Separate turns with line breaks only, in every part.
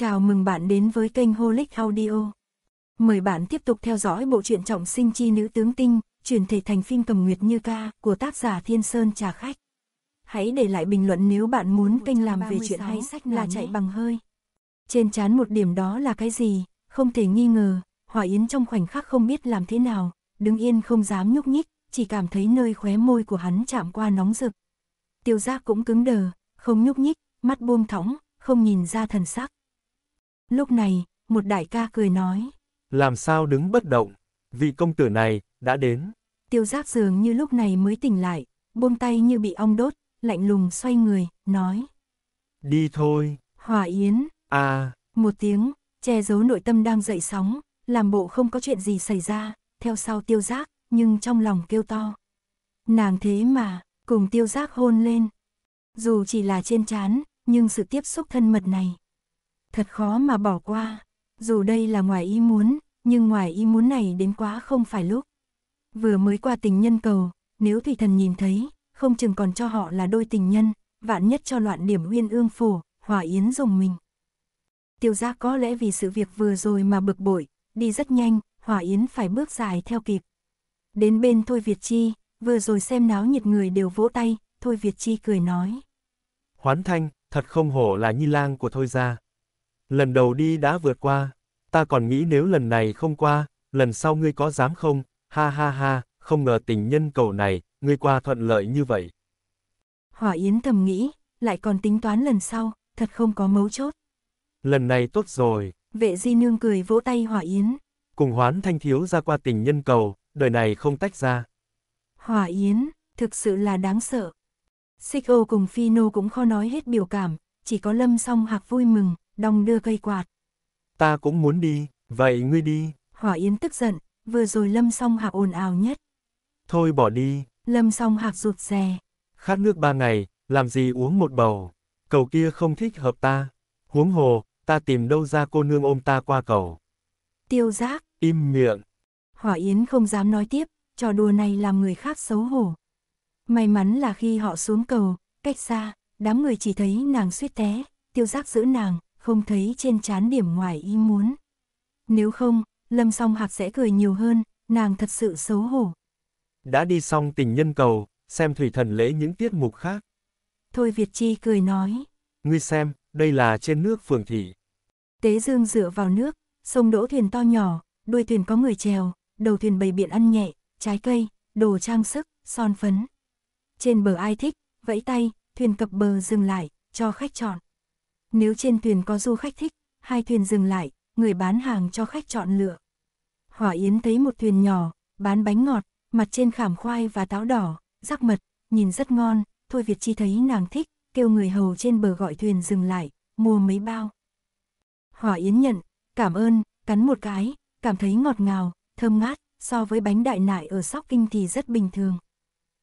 Chào mừng bạn đến với kênh Holic Audio. Mời bạn tiếp tục theo dõi bộ truyện trọng sinh chi nữ tướng tinh, chuyển thể thành phim cầm nguyệt như ca của tác giả Thiên Sơn Trà Khách. Hãy để lại bình luận nếu bạn muốn kênh làm về chuyện hay sách là chạy bằng hơi. Trên chán một điểm đó là cái gì, không thể nghi ngờ, Hòa Yến trong khoảnh khắc không biết làm thế nào, đứng yên không dám nhúc nhích, chỉ cảm thấy nơi khóe môi của hắn chạm qua nóng rực. Tiêu giác cũng cứng đờ, không nhúc nhích, mắt buông thõng, không nhìn ra thần sắc. Lúc này, một đại ca cười nói.
Làm sao đứng bất động, vị công tử này, đã đến.
Tiêu giác dường như lúc này mới tỉnh lại, buông tay như bị ong đốt, lạnh lùng xoay người, nói.
Đi thôi.
Hòa Yến. À. Một tiếng, che giấu nội tâm đang dậy sóng, làm bộ không có chuyện gì xảy ra, theo sau tiêu giác, nhưng trong lòng kêu to. Nàng thế mà, cùng tiêu giác hôn lên. Dù chỉ là trên chán, nhưng sự tiếp xúc thân mật này, Thật khó mà bỏ qua, dù đây là ngoài ý muốn, nhưng ngoài ý muốn này đến quá không phải lúc. Vừa mới qua tình nhân cầu, nếu thủy thần nhìn thấy, không chừng còn cho họ là đôi tình nhân, vạn nhất cho loạn điểm uyên ương phủ, hòa yến dùng mình. Tiêu gia có lẽ vì sự việc vừa rồi mà bực bội, đi rất nhanh, hòa yến phải bước dài theo kịp. Đến bên Thôi Việt Chi, vừa rồi xem náo nhiệt người đều vỗ tay, Thôi Việt Chi cười nói.
Hoán thanh, thật không hổ là nhi lang của Thôi gia. Lần đầu đi đã vượt qua, ta còn nghĩ nếu lần này không qua, lần sau ngươi có dám không, ha ha ha, không ngờ tình nhân cầu này, ngươi qua thuận lợi như vậy.
Hỏa Yến thầm nghĩ, lại còn tính toán lần sau, thật không có mấu chốt.
Lần này tốt rồi.
Vệ di nương cười vỗ tay Hỏa Yến.
Cùng hoán thanh thiếu ra qua tình nhân cầu, đời này không tách ra.
Hỏa Yến, thực sự là đáng sợ. Xích ô cùng Phi Nô cũng khó nói hết biểu cảm, chỉ có Lâm song hạc vui mừng, đong đưa cây quạt.
Ta cũng muốn đi, vậy ngươi đi.
Hỏa Yến tức giận, vừa rồi Lâm Song Hạc ồn ào nhất.
Thôi bỏ đi.
Lâm Song Hạc rụt rè.
Khát nước ba ngày, làm gì uống một bầu. Cầu kia không thích hợp ta. Huống hồ, ta tìm đâu ra cô nương ôm ta qua cầu. Tiêu giác. Im miệng.
Hỏa Yến không dám nói tiếp, trò đùa này làm người khác xấu hổ. May mắn là khi họ xuống cầu, cách xa, đám người chỉ thấy nàng suýt té, tiêu giác giữ nàng, không thấy trên chán điểm ngoài ý muốn. Nếu không, Lâm Song Hạc sẽ cười nhiều hơn, nàng
thật sự xấu hổ. Đã đi xong tình nhân cầu, xem thủy thần lễ những tiết mục khác.
Thôi Việt Chi cười nói.
Ngươi xem, đây là trên nước phường thị.
Tế Dương dựa vào nước, sông đỗ thuyền to nhỏ, đuôi thuyền có người chèo, đầu thuyền bầy biện ăn nhẹ, trái cây, đồ trang sức, son phấn. Trên bờ ai thích, vẫy tay, thuyền cập bờ dừng lại, cho khách chọn. Nếu trên thuyền có du khách thích, hai thuyền dừng lại, người bán hàng cho khách chọn lựa. Hỏa Yến thấy một thuyền nhỏ, bán bánh ngọt, mặt trên khảm khoai và táo đỏ, rắc mật, nhìn rất ngon, Thôi Việt Chi thấy nàng thích, kêu người hầu trên bờ gọi thuyền dừng lại, mua mấy bao. Hỏa Yến nhận, cảm ơn, cắn một cái, cảm thấy ngọt ngào, thơm ngát, so với bánh đại nại ở Sóc Kinh thì rất bình thường.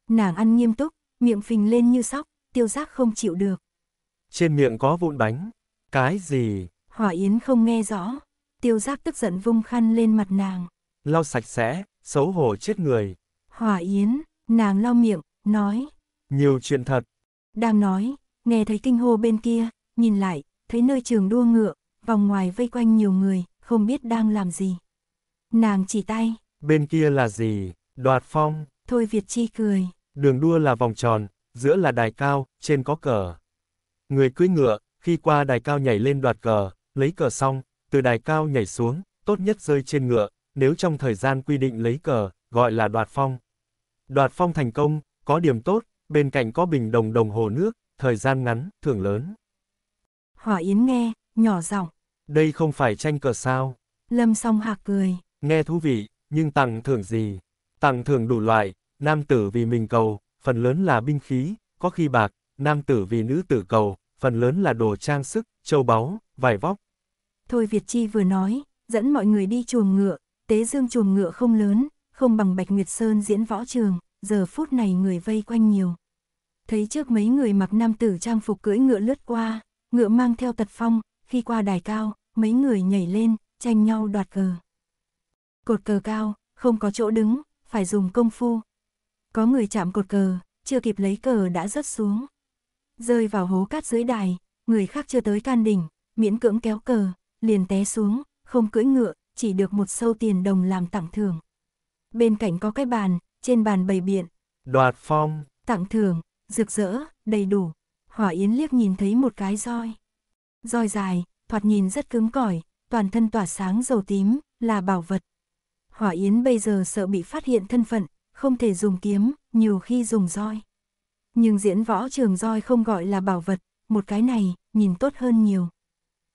Nàng ăn nghiêm túc, miệng phình lên như sóc, tiêu giác không chịu được,
trên miệng có vụn bánh. Cái gì?
Hỏa Yến không nghe rõ. Tiêu giác tức giận vung khăn lên mặt nàng.
Lau sạch sẽ, xấu hổ chết người.
Hỏa Yến, nàng lau miệng, nói.
Nhiều chuyện thật.
Đang nói, nghe thấy kinh hô bên kia, nhìn lại, thấy nơi trường đua ngựa, vòng ngoài vây quanh nhiều người, không biết đang làm gì. Nàng chỉ tay.
Bên kia là gì? Đoạt phong. Thôi Việt Chi cười. Đường đua là vòng tròn, giữa là đài cao, trên có cờ. Người cưỡi ngựa, khi qua đài cao nhảy lên đoạt cờ, lấy cờ xong, từ đài cao nhảy xuống, tốt nhất rơi trên ngựa, nếu trong thời gian quy định lấy cờ, gọi là đoạt phong. Đoạt phong thành công, có điểm tốt, bên cạnh có bình đồng đồng hồ nước, thời gian ngắn, thưởng lớn.
Hỏa Yến nghe, nhỏ giọng.
Đây không phải tranh cờ sao?
Lâm song hạc cười.
Nghe thú vị, nhưng tặng thưởng gì? Tặng thưởng đủ loại, nam tử vì mình cầu, phần lớn là binh khí, có khi bạc, nam tử vì nữ tử cầu, phần lớn là đồ trang sức, châu báu, vải vóc.
Thôi Việt Chi vừa nói, dẫn mọi người đi chuồng ngựa, tế dương chuồng ngựa không lớn, không bằng Bạch Nguyệt Sơn diễn võ trường, giờ phút này người vây quanh nhiều. Thấy trước mấy người mặc nam tử trang phục cưỡi ngựa lướt qua, ngựa mang theo tật phong, khi qua đài cao, mấy người nhảy lên, tranh nhau đoạt cờ. Cột cờ cao, không có chỗ đứng, phải dùng công phu. Có người chạm cột cờ, chưa kịp lấy cờ đã rớt xuống rơi vào hố cát dưới đài, người khác chưa tới can đỉnh, miễn cưỡng kéo cờ, liền té xuống, không cưỡi ngựa, chỉ được một sâu tiền đồng làm tặng thưởng. Bên cạnh có cái bàn, trên bàn bày biện.
Đoạt phong.
Tặng thưởng, rực rỡ, đầy đủ. Hỏa Yến liếc nhìn thấy một cái roi. Roi dài, thoạt nhìn rất cứng cỏi, toàn thân tỏa sáng dầu tím, là bảo vật. Hỏa Yến bây giờ sợ bị phát hiện thân phận, không thể dùng kiếm, nhiều khi dùng roi nhưng diễn võ trường roi không gọi là bảo vật, một cái này, nhìn tốt hơn nhiều.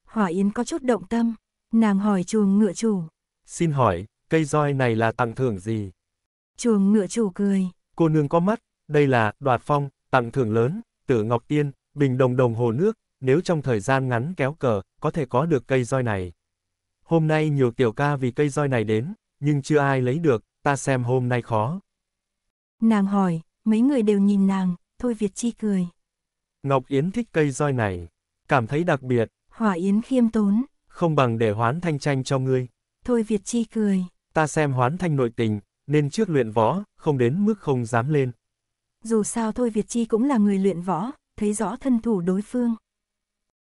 Hỏa Yến có chút động tâm, nàng hỏi chuồng ngựa chủ.
Xin hỏi, cây roi này là tặng thưởng gì?
Chuồng ngựa chủ cười.
Cô nương có mắt, đây là, đoạt phong, tặng thưởng lớn, tử ngọc tiên, bình đồng đồng hồ nước, nếu trong thời gian ngắn kéo cờ, có thể có được cây roi này. Hôm nay nhiều tiểu ca vì cây roi này đến, nhưng chưa ai lấy được, ta xem hôm nay khó.
Nàng hỏi, mấy người đều nhìn nàng, Thôi Việt Chi cười.
Ngọc Yến thích cây roi này, cảm thấy đặc biệt.
Hỏa Yến khiêm tốn.
Không bằng để Hoán Thanh tranh cho ngươi. Thôi Việt Chi cười. Ta xem Hoán Thanh nội tình, nên trước luyện võ, không đến mức không dám lên.
Dù sao Thôi Việt Chi cũng là người luyện võ, thấy rõ thân thủ đối phương.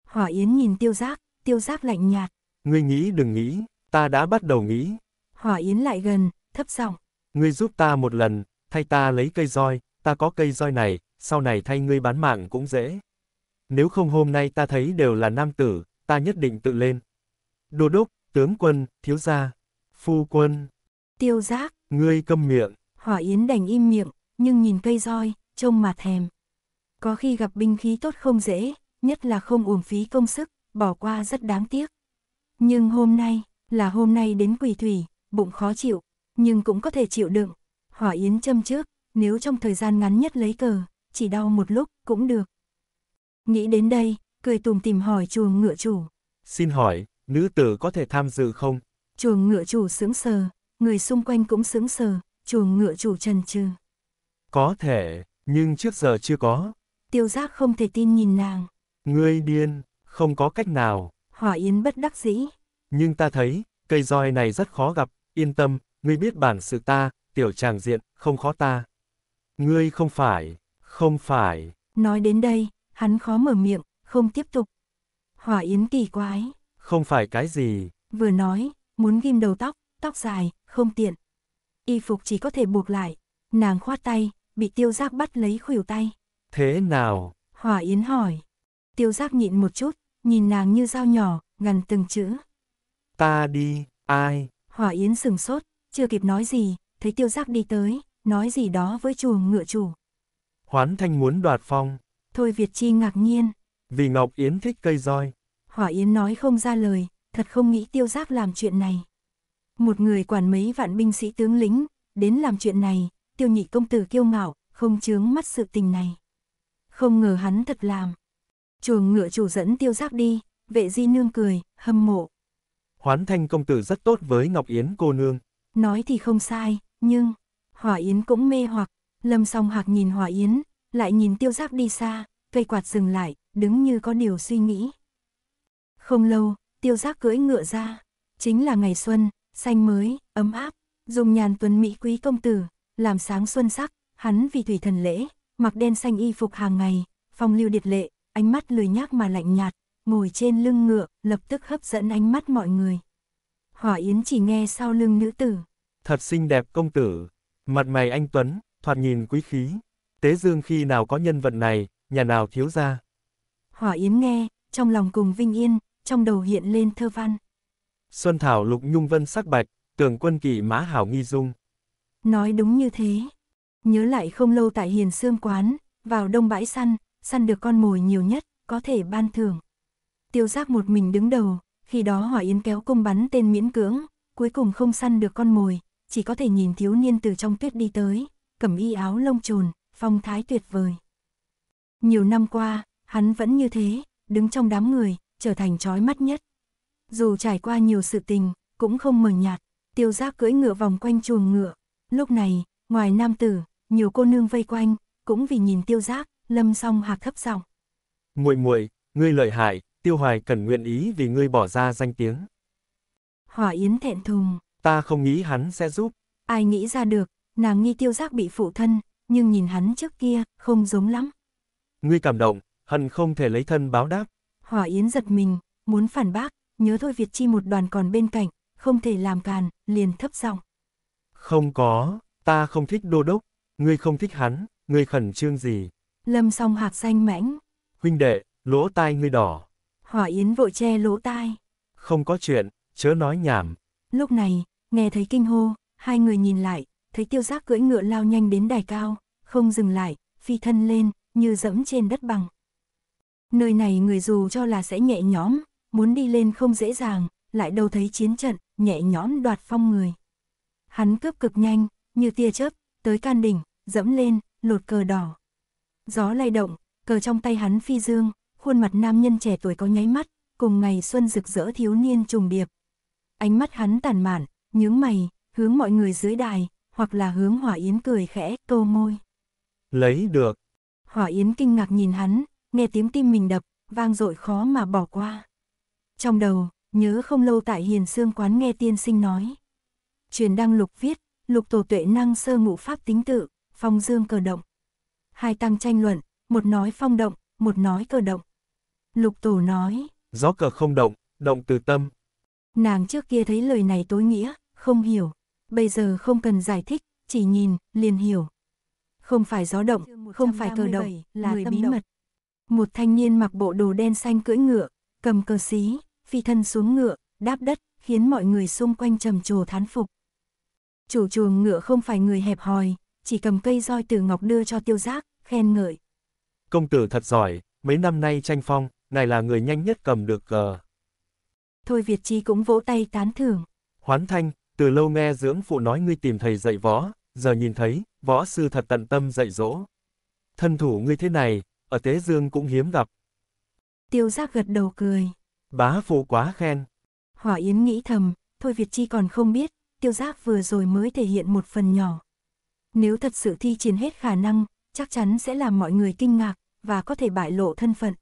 Hỏa Yến nhìn tiêu giác, tiêu giác lạnh nhạt.
Ngươi nghĩ đừng nghĩ, ta đã bắt đầu nghĩ.
Hỏa Yến lại gần, thấp giọng.
Ngươi giúp ta một lần, thay ta lấy cây roi, ta có cây roi này, sau này thay ngươi bán mạng cũng dễ. Nếu không hôm nay ta thấy đều là nam tử, ta nhất định tự lên. Đô đốc, tướng quân, thiếu gia, phu quân. Tiêu giác. Ngươi câm miệng.
Hỏa Yến đành im miệng, nhưng nhìn cây roi, trông mà thèm. Có khi gặp binh khí tốt không dễ, nhất là không uổng phí công sức, bỏ qua rất đáng tiếc. Nhưng hôm nay, là hôm nay đến quỳ thủy, bụng khó chịu, nhưng cũng có thể chịu đựng. Hỏa Yến châm trước, nếu trong thời gian ngắn nhất lấy cờ, chỉ đau một lúc cũng được. Nghĩ đến đây, cười tùm tìm hỏi chuồng ngựa chủ.
Xin hỏi, nữ tử có thể tham dự không?
Chuồng ngựa chủ sững sờ, người xung quanh cũng sững sờ, chuồng ngựa chủ trần trừ.
Có thể, nhưng trước giờ chưa có.
Tiêu giác không thể tin nhìn nàng.
Ngươi điên, không có cách nào.
Hỏa Yến bất đắc dĩ.
Nhưng ta thấy, cây roi này rất khó gặp, yên tâm, ngươi biết bản sự ta, tiểu tràng diện, không khó ta. Ngươi không phải, không phải.
Nói đến đây, hắn khó mở miệng, không tiếp tục. Hỏa Yến kỳ quái.
Không phải cái gì.
Vừa nói, muốn ghim đầu tóc, tóc dài, không tiện. Y phục chỉ có thể buộc lại. Nàng khoát tay, bị tiêu giác bắt lấy khuỷu tay.
Thế nào?
Hỏa Yến hỏi. Tiêu giác nhịn một chút, nhìn nàng như dao nhỏ, ngần từng chữ.
Ta đi, ai?
Hỏa Yến sừng sốt, chưa kịp nói gì, thấy tiêu giác đi tới, nói gì đó với chuồng ngựa chủ.
Hoán Thanh muốn đoạt phong.
Thôi Việt Chi ngạc nhiên.
Vì Ngọc Yến thích cây roi.
Hỏa Yến nói không ra lời, thật không nghĩ tiêu giác làm chuyện này. Một người quản mấy vạn binh sĩ tướng lính, đến làm chuyện này, tiêu nhị công tử kiêu ngạo, không chướng mắt sự tình này. Không ngờ hắn thật làm. Chuồng ngựa chủ dẫn tiêu giác đi, vệ di nương cười, hâm mộ.
Hoán thanh công tử rất tốt với Ngọc Yến cô nương.
Nói thì không sai, nhưng, Hỏa Yến cũng mê hoặc, Lâm song hạc nhìn Hòa Yến, lại nhìn tiêu giác đi xa, cây quạt dừng lại, đứng như có điều suy nghĩ. Không lâu, tiêu giác cưỡi ngựa ra, chính là ngày xuân, xanh mới, ấm áp, dùng nhàn tuấn mỹ quý công tử, làm sáng xuân sắc, hắn vì thủy thần lễ, mặc đen xanh y phục hàng ngày, phong lưu điệt lệ, ánh mắt lười nhác mà lạnh nhạt, ngồi trên lưng ngựa, lập tức hấp dẫn ánh mắt mọi người. Hỏa Yến chỉ nghe sau lưng nữ tử.
Thật xinh đẹp công tử, mặt mày anh Tuấn, thoạt nhìn quý khí. Tế Dương khi nào có nhân vật này, nhà nào thiếu ra.
Hỏa Yến nghe, trong lòng cùng Vinh Yên, trong đầu hiện lên thơ văn.
Xuân Thảo lục nhung vân sắc bạch, tường quân kỵ mã hảo nghi dung.
Nói đúng như thế. Nhớ lại không lâu tại Hiền Sương Quán, vào đông bãi săn, săn được con mồi nhiều nhất, có thể ban thưởng. Tiêu giác một mình đứng đầu, khi đó Hỏa Yến kéo cung bắn tên miễn cưỡng, cuối cùng không săn được con mồi, chỉ có thể nhìn thiếu niên từ trong tuyết đi tới, cầm y áo lông trồn, phong thái tuyệt vời. Nhiều năm qua, hắn vẫn như thế, đứng trong đám người, trở thành trói mắt nhất. Dù trải qua nhiều sự tình, cũng không mờ nhạt, tiêu giác cưỡi ngựa vòng quanh chuồng ngựa. Lúc này, ngoài nam tử, nhiều cô nương vây quanh, cũng vì nhìn tiêu giác, lâm song hạc thấp giọng
muội muội ngươi lợi hại, tiêu hoài cần nguyện ý vì ngươi bỏ ra danh tiếng.
Hỏa Yến thẹn thùng.
Ta không nghĩ hắn sẽ giúp.
Ai nghĩ ra được, Nàng nghi tiêu giác bị phụ thân, nhưng nhìn hắn trước kia, không giống lắm.
Ngươi cảm động, hận không thể lấy thân báo đáp.
Hỏa Yến giật mình, muốn phản bác, nhớ thôi Việt Chi một đoàn còn bên cạnh, không thể làm càn, liền thấp giọng.
Không có, ta không thích đô đốc, ngươi không thích hắn, ngươi khẩn trương gì.
Lâm song hạc xanh mãnh.
Huynh đệ, lỗ tai ngươi đỏ.
Hỏa Yến vội che lỗ tai.
Không có chuyện, chớ nói nhảm.
Lúc này, nghe thấy kinh hô, hai người nhìn lại, thấy tiêu giác cưỡi ngựa lao nhanh đến đài cao, không dừng lại, phi thân lên, như dẫm trên đất bằng. Nơi này người dù cho là sẽ nhẹ nhõm, muốn đi lên không dễ dàng, lại đâu thấy chiến trận, nhẹ nhõm đoạt phong người. Hắn cướp cực nhanh, như tia chớp, tới can đỉnh, dẫm lên, lột cờ đỏ. Gió lay động, cờ trong tay hắn phi dương, khuôn mặt nam nhân trẻ tuổi có nháy mắt, cùng ngày xuân rực rỡ thiếu niên trùng điệp. Ánh mắt hắn tàn mạn, nhướng mày, hướng mọi người dưới đài, hoặc là hướng Hỏa Yến cười khẽ, tô môi.
Lấy được.
Hỏa Yến kinh ngạc nhìn hắn, nghe tiếng tim mình đập, vang dội khó mà bỏ qua. Trong đầu, nhớ không lâu tại Hiền Sương quán nghe tiên sinh nói. Truyền đăng lục viết, lục tổ tuệ năng sơ ngụ pháp tính tự, phong dương cờ động. Hai tăng tranh luận, một nói phong động, một nói cờ động. Lục tổ nói.
Gió cờ không động, động từ tâm.
Nàng trước kia thấy lời này tối nghĩa, không hiểu. Bây giờ không cần giải thích, chỉ nhìn, liền hiểu. Không phải gió động, không phải cờ động, là người tâm bí mật. Một thanh niên mặc bộ đồ đen xanh cưỡi ngựa, cầm cờ xí, phi thân xuống ngựa, đáp đất, khiến mọi người xung quanh trầm trồ thán phục. Chủ chuồng ngựa không phải người hẹp hòi, chỉ cầm cây roi từ ngọc đưa cho tiêu giác, khen ngợi.
Công tử thật giỏi, mấy năm nay tranh phong, này là người nhanh nhất cầm được cờ.
Thôi Việt Chi cũng vỗ tay tán thưởng.
Hoán Thanh, từ lâu nghe dưỡng phụ nói ngươi tìm thầy dạy võ, giờ nhìn thấy, võ sư thật tận tâm dạy dỗ. Thân thủ ngươi thế này, ở Tế Dương cũng hiếm gặp.
Tiêu giác gật đầu cười.
Bá phụ quá khen.
Hỏa Yến nghĩ thầm, thôi Việt Chi còn không biết, tiêu giác vừa rồi mới thể hiện một phần nhỏ. Nếu thật sự thi triển hết khả năng, chắc chắn sẽ làm mọi người kinh ngạc, và có thể bại lộ thân phận.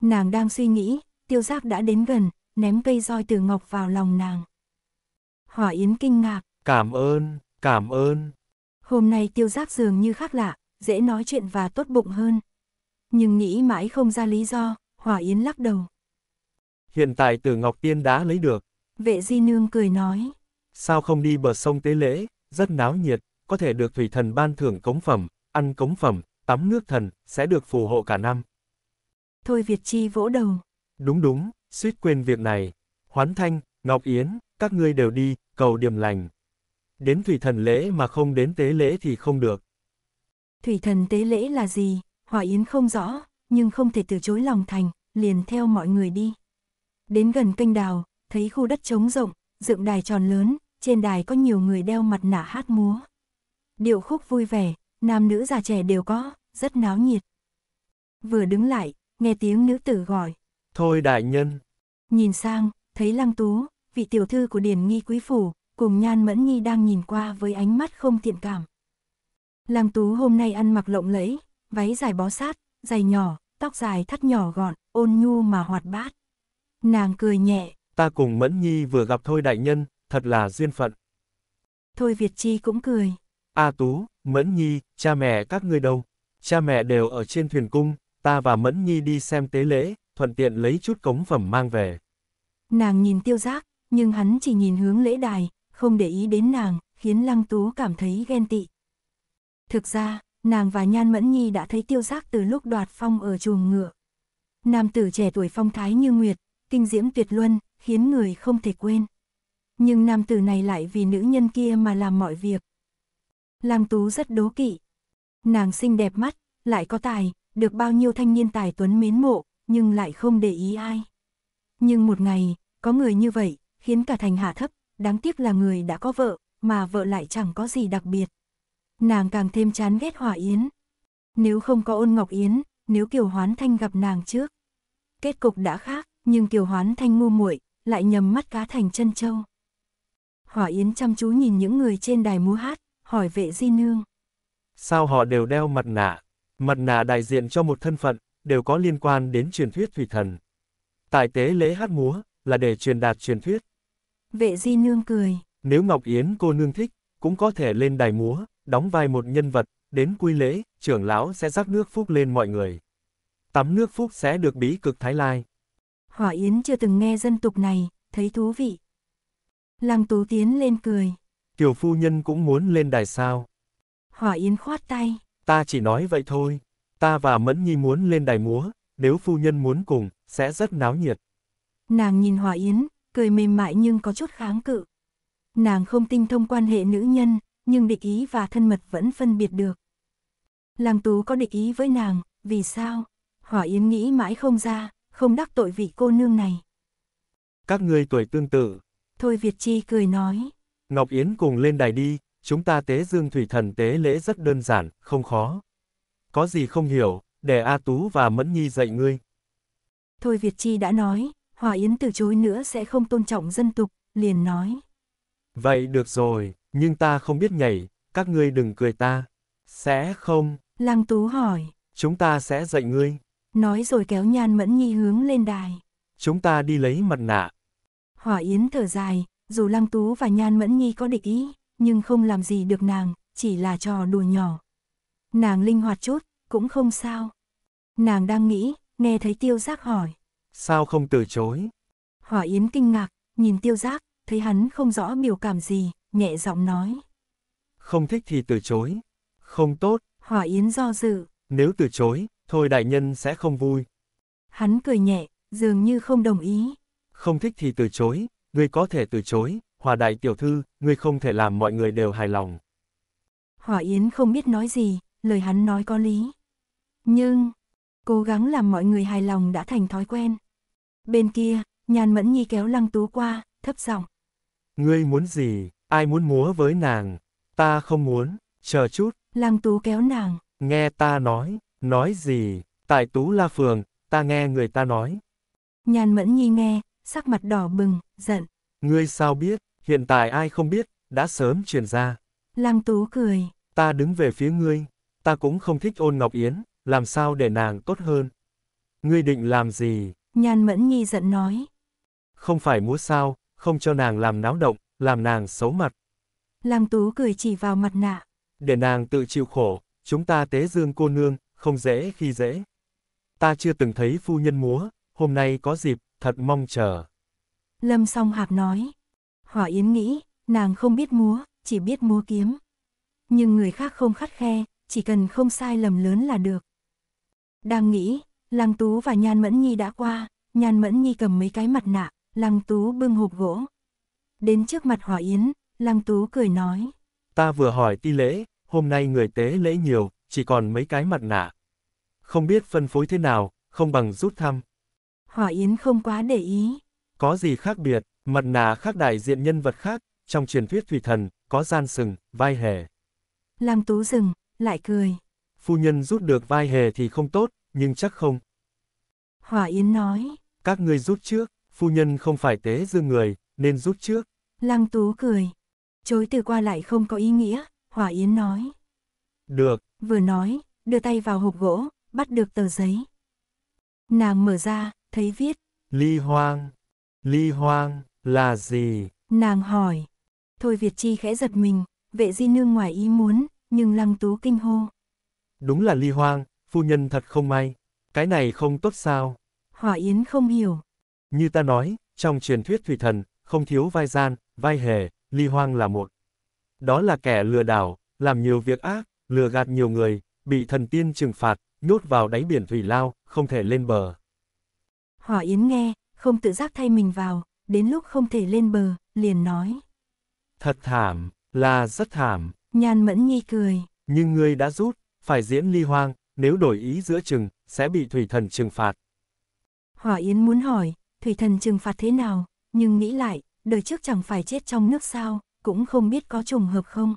Nàng đang suy nghĩ, tiêu giác đã đến gần, ném cây roi từ ngọc vào lòng nàng. Hòa Yến kinh ngạc.
Cảm ơn, cảm ơn.
Hôm nay tiêu giác dường như khác lạ, dễ nói chuyện và tốt bụng hơn. Nhưng nghĩ mãi không ra lý do, Hòa Yến lắc đầu.
Hiện tại từ Ngọc Tiên đã lấy được.
Vệ Di Nương cười nói.
Sao không đi bờ sông tế lễ, rất náo nhiệt, có thể được thủy thần ban thưởng cống phẩm, ăn cống phẩm, tắm nước thần, sẽ được phù hộ cả năm. Thôi Việt Chi vỗ đầu. Đúng đúng, suýt quên việc này. Hoán Thanh, Ngọc Yến, các ngươi đều đi, cầu điểm lành. Đến thủy thần lễ mà không đến tế lễ thì không được.
Thủy thần tế lễ là gì, Hòa Yến không rõ, nhưng không thể từ chối lòng thành, liền theo mọi người đi. Đến gần kênh đào, thấy khu đất trống rộng, dựng đài tròn lớn, trên đài có nhiều người đeo mặt nạ hát múa. Điệu khúc vui vẻ, nam nữ già trẻ đều có, rất náo nhiệt. Vừa đứng lại, nghe tiếng nữ tử gọi.
Thôi đại nhân.
Nhìn sang, thấy lăng tú, vị tiểu thư của Điền Nghi Quý Phủ, cùng Nhan Mẫn Nghi đang nhìn qua với ánh mắt không thiện cảm. Làng Tú hôm nay ăn mặc lộng lẫy, váy dài bó sát, giày nhỏ, tóc dài thắt nhỏ gọn, ôn nhu mà hoạt bát. Nàng cười nhẹ.
Ta cùng Mẫn Nhi vừa gặp Thôi Đại Nhân, thật là duyên phận.
Thôi Việt Chi cũng cười.
A Tú, Mẫn Nhi, cha mẹ các ngươi đâu? Cha mẹ đều ở trên thuyền cung, ta và Mẫn Nhi đi xem tế lễ, thuận tiện lấy chút cống phẩm mang về.
Nàng nhìn tiêu giác, nhưng hắn chỉ nhìn hướng lễ đài, không để ý đến nàng, khiến Lăng Tú cảm thấy ghen tị. Thực ra, nàng và Nhan Mẫn Nhi đã thấy tiêu giác từ lúc đoạt phong ở chuồng ngựa. Nam tử trẻ tuổi phong thái như nguyệt, kinh diễm tuyệt luân, khiến người không thể quên. Nhưng nam tử này lại vì nữ nhân kia mà làm mọi việc. Lăng Tú rất đố kỵ. Nàng xinh đẹp mắt, lại có tài, được bao nhiêu thanh niên tài tuấn mến mộ, nhưng lại không để ý ai. Nhưng một ngày, có người như vậy, khiến cả thành hạ thấp, đáng tiếc là người đã có vợ, mà vợ lại chẳng có gì đặc biệt. Nàng càng thêm chán ghét Hòa Yến. Nếu không có ôn Ngọc Yến, nếu Kiều Hoán Thanh gặp nàng trước. Kết cục đã khác, nhưng Kiều Hoán Thanh ngu muội lại nhầm mắt cá thành chân châu. Hỏa Yến chăm chú nhìn những người trên đài múa hát, hỏi vệ di nương.
Sao họ đều đeo mặt nạ? Mặt nạ đại diện cho một thân phận, đều có liên quan đến truyền thuyết thủy thần. Tại tế lễ hát múa, là để truyền đạt truyền thuyết.
Vệ di nương cười.
Nếu Ngọc Yến cô nương thích, cũng có thể lên đài múa, đóng vai một nhân vật, đến quy lễ, trưởng lão sẽ rắc nước phúc lên mọi người. Tắm nước phúc sẽ được bí cực Thái Lai.
Hỏa Yến chưa từng nghe dân tục này, thấy thú vị. Lăng Tú tiến lên cười.
Kiều phu nhân cũng muốn lên đài sao.
Hỏa Yến khoát tay.
Ta chỉ nói vậy thôi. Ta và Mẫn Nhi muốn lên đài múa, nếu phu nhân muốn cùng, sẽ rất náo nhiệt.
Nàng nhìn Hỏa Yến, cười mềm mại nhưng có chút kháng cự. Nàng không tinh thông quan hệ nữ nhân, nhưng địch ý và thân mật vẫn phân biệt được. Làng tú có địch ý với nàng, vì sao? Hỏa Yến nghĩ mãi không ra, không đắc tội vị cô nương này.
Các người tuổi tương tự.
Thôi Việt Chi cười nói.
Ngọc Yến cùng lên đài đi, chúng ta tế dương thủy thần tế lễ rất đơn giản, không khó. Có gì không hiểu, để A Tú và Mẫn Nhi dạy ngươi.
Thôi Việt Chi đã nói, Hòa Yến từ chối nữa sẽ không tôn trọng dân tục, liền nói.
Vậy được rồi, nhưng ta không biết nhảy, các ngươi đừng cười ta. Sẽ không?
Lăng Tú hỏi.
Chúng ta sẽ dạy ngươi.
Nói rồi kéo Nhan Mẫn Nhi hướng lên đài.
Chúng ta đi lấy mặt nạ.
Hỏa Yến thở dài, dù Lăng Tú và Nhan Mẫn Nhi có địch ý, nhưng không làm gì được nàng, chỉ là trò đùa nhỏ. Nàng linh hoạt chút, cũng không sao. Nàng đang nghĩ, nghe thấy tiêu giác hỏi
sao không từ chối?
Hỏa Yến kinh ngạc, nhìn tiêu giác, thấy hắn không rõ biểu cảm gì, nhẹ giọng nói.
Không thích thì từ chối, không tốt. Hỏa
Yến do dự.
Nếu từ chối, thôi đại nhân sẽ không vui. Hắn cười nhẹ, dường như không đồng ý. Không thích thì từ chối, người có thể từ chối, hòa đại tiểu thư, người không thể làm mọi người đều hài lòng.
Hỏa Yến không biết nói gì, lời hắn nói có lý. Nhưng, Cố gắng làm mọi người hài lòng đã thành thói quen. Bên kia, nhàn mẫn nhi kéo lăng tú qua, thấp giọng.
Ngươi muốn gì, ai muốn múa với nàng, ta không muốn, chờ chút.
Lăng tú kéo nàng.
Nghe ta nói, nói gì, tại tú la phường, ta nghe người ta nói.
Nhàn mẫn nhi nghe, sắc mặt đỏ bừng, giận.
Ngươi sao biết, hiện tại ai không biết, đã sớm truyền ra.
Lăng tú cười.
Ta đứng về phía ngươi, ta cũng không thích ôn Ngọc Yến, làm sao để nàng tốt hơn? Ngươi định làm gì?
Nhan mẫn Nhi giận nói.
Không phải múa sao, không cho nàng làm náo động, làm nàng xấu mặt.
Lam Tú cười chỉ vào mặt nạ.
Để nàng tự chịu khổ, chúng ta tế dương cô nương, không dễ khi dễ. Ta chưa từng thấy phu nhân múa, hôm nay có dịp, thật mong chờ.
Lâm song hạp nói. Hỏa Yến nghĩ, nàng không biết múa, chỉ biết múa kiếm. Nhưng người khác không khắt khe, chỉ cần không sai lầm lớn là được. Đang nghĩ, Lăng Tú và Nhan Mẫn Nhi đã qua, Nhan Mẫn Nhi cầm mấy cái mặt nạ, Lăng Tú bưng hộp gỗ. Đến trước mặt Hỏa Yến, Lăng Tú cười nói.
Ta vừa hỏi ti lễ, hôm nay người tế lễ nhiều, chỉ còn mấy cái mặt nạ. Không biết phân phối thế nào, không bằng rút thăm.
Hỏa Yến không quá để ý.
Có gì khác biệt, mặt nạ khác đại diện nhân vật khác, trong truyền thuyết thủy thần, có gian sừng, vai hề.
Lăng Tú dừng, lại cười
phu nhân rút được vai hề thì không tốt, nhưng chắc không.
Hòa Yến nói.
Các ngươi rút trước, phu nhân không phải tế dương người, nên rút trước.
Lăng Tú cười. Chối từ qua lại không có ý nghĩa, Hòa Yến nói. Được. Vừa nói, đưa tay vào hộp gỗ, bắt được tờ giấy. Nàng mở ra, thấy viết.
Ly hoang. Ly hoang, là gì?
Nàng hỏi. Thôi Việt Chi khẽ giật mình, vệ di nương ngoài ý muốn, nhưng Lăng Tú kinh hô.
Đúng là ly hoang, phu nhân thật không may. Cái này không tốt sao? Hỏa Yến không hiểu. Như ta nói, trong truyền thuyết thủy thần, không thiếu vai gian, vai hề, ly hoang là một. Đó là kẻ lừa đảo, làm nhiều việc ác, lừa gạt nhiều người, bị thần tiên trừng phạt, nhốt vào đáy biển thủy lao, không thể lên bờ.
Hỏa Yến nghe, không tự giác thay mình vào, đến lúc không thể lên bờ, liền nói.
Thật thảm, là rất thảm.
Nhan Mẫn Nhi cười.
Nhưng ngươi đã rút, phải diễn ly hoang, nếu đổi ý giữa chừng, sẽ bị thủy thần trừng phạt.
Hỏa Yến muốn hỏi, thủy thần trừng phạt thế nào, nhưng nghĩ lại, đời trước chẳng phải chết trong nước sao, cũng không biết có trùng hợp không.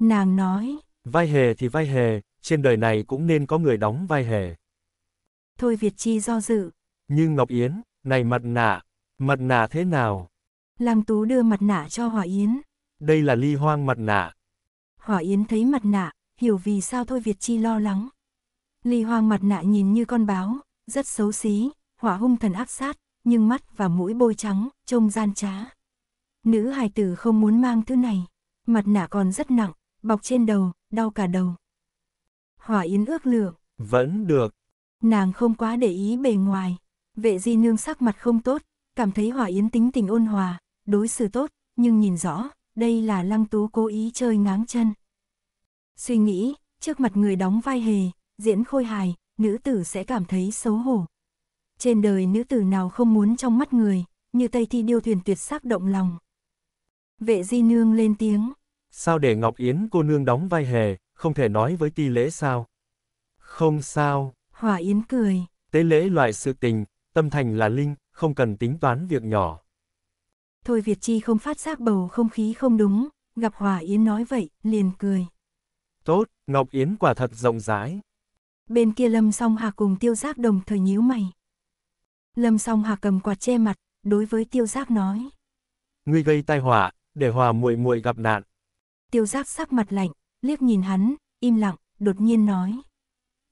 Nàng nói,
vai hề thì vai hề, trên đời này cũng nên có người đóng vai hề.
Thôi Việt Chi do dự.
Nhưng Ngọc Yến, này mặt nạ, mặt nạ thế nào?
Lam Tú đưa mặt nạ cho Hỏa Yến.
Đây là ly hoang mặt nạ.
Hỏa Yến thấy mặt nạ, hiểu vì sao Thôi Việt Chi lo lắng. Ly Hoang mặt nạ nhìn như con báo, rất xấu xí, hỏa hung thần áp sát, nhưng mắt và mũi bôi trắng, trông gian trá. Nữ hài tử không muốn mang thứ này, mặt nạ còn rất nặng, bọc trên đầu, đau cả đầu. Hỏa Yến ước lượng.
Vẫn được.
Nàng không quá để ý bề ngoài, vệ di nương sắc mặt không tốt, cảm thấy Hỏa Yến tính tình ôn hòa, đối xử tốt, nhưng nhìn rõ, đây là lăng tú cố ý chơi ngáng chân. Suy nghĩ, trước mặt người đóng vai hề, diễn khôi hài, nữ tử sẽ cảm thấy xấu hổ. Trên đời nữ tử nào không muốn trong mắt người, như Tây Thi điêu thuyền tuyệt sắc động lòng. Vệ di nương lên tiếng.
Sao để Ngọc Yến cô nương đóng vai hề, không thể nói với ti lễ sao? Không sao.
Hòa Yến cười.
Tế lễ loại sự tình, tâm thành là linh, không cần tính toán việc nhỏ.
Thôi Việt Chi không phát giác bầu không khí không đúng, gặp Hòa Yến nói vậy, liền cười.
Tốt, Ngọc Yến quả thật rộng rãi.
Bên kia Lâm Song Hà cùng Tiêu Giác đồng thời nhíu mày. Lâm Song Hà cầm quạt che mặt, đối với Tiêu Giác nói:
"Ngươi gây tai họa, để Hòa muội muội gặp nạn."
Tiêu Giác sắc mặt lạnh, liếc nhìn hắn, im lặng, đột nhiên nói: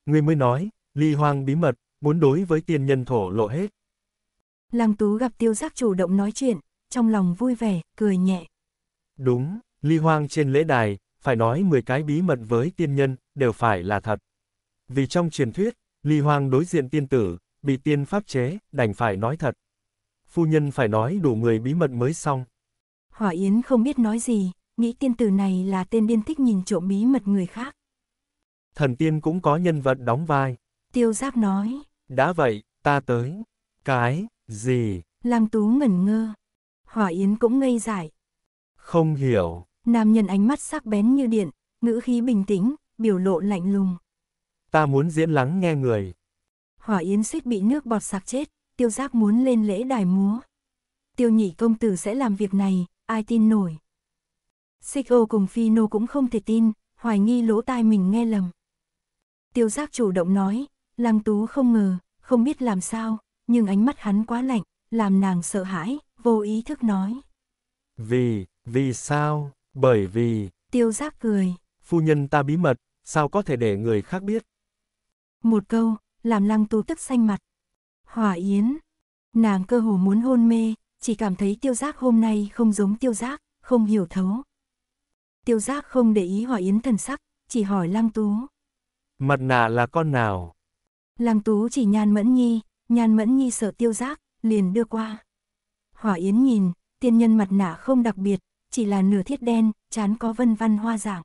"Ngươi mới nói, Ly Hoang bí mật, muốn đối với tiền nhân thổ lộ hết."
Lăng Tú gặp Tiêu Giác chủ động nói chuyện, trong lòng vui vẻ, cười nhẹ.
"Đúng, Ly Hoang trên lễ đài, phải nói 10 cái bí mật với tiên nhân, đều phải là thật. Vì trong truyền thuyết, Ly Hoang đối diện tiên tử, bị tiên pháp chế, đành phải nói thật. Phu nhân phải nói đủ 10 bí mật mới xong.
Hỏa Yến không biết nói gì, nghĩ tiên tử này là tên điên thích nhìn trộm bí mật người khác.
Thần tiên cũng có nhân vật đóng vai.
Tiêu Giáp nói.
Đã vậy, ta tới. Cái, gì?
Lam Tú ngẩn ngơ. Hỏa Yến cũng ngây dại.
Không hiểu.
Nam nhân ánh mắt sắc bén như điện, ngữ khí bình tĩnh, biểu lộ lạnh lùng.
Ta muốn diễn lắng nghe người.
Hỏa Yến suýt bị nước bọt sạc chết, tiêu giác muốn lên lễ đài múa. Tiêu nhị công tử sẽ làm việc này, ai tin nổi. Xích ô cùng Phi Nô cũng không thể tin, hoài nghi lỗ tai mình nghe lầm. Tiêu giác chủ động nói, Lăng Tú không ngờ, không biết làm sao, nhưng ánh mắt hắn quá lạnh, làm nàng sợ hãi, vô ý thức nói.
Vì, vì sao? Bởi vì...
Tiêu giác cười.
Phu nhân ta bí mật, sao có thể để người khác biết?
Một câu, làm lăng tu tức xanh mặt. Hỏa yến. Nàng cơ hồ muốn hôn mê, chỉ cảm thấy tiêu giác hôm nay không giống tiêu giác, không hiểu thấu. Tiêu giác không để ý hỏa yến thần sắc, chỉ hỏi lăng tú.
Mặt nạ là con nào?
Lăng tú chỉ nhan mẫn nhi, nhan mẫn nhi sợ tiêu giác, liền đưa qua. Hỏa yến nhìn, tiên nhân mặt nạ không đặc biệt, chỉ là nửa thiết đen, chán có vân văn hoa dạng.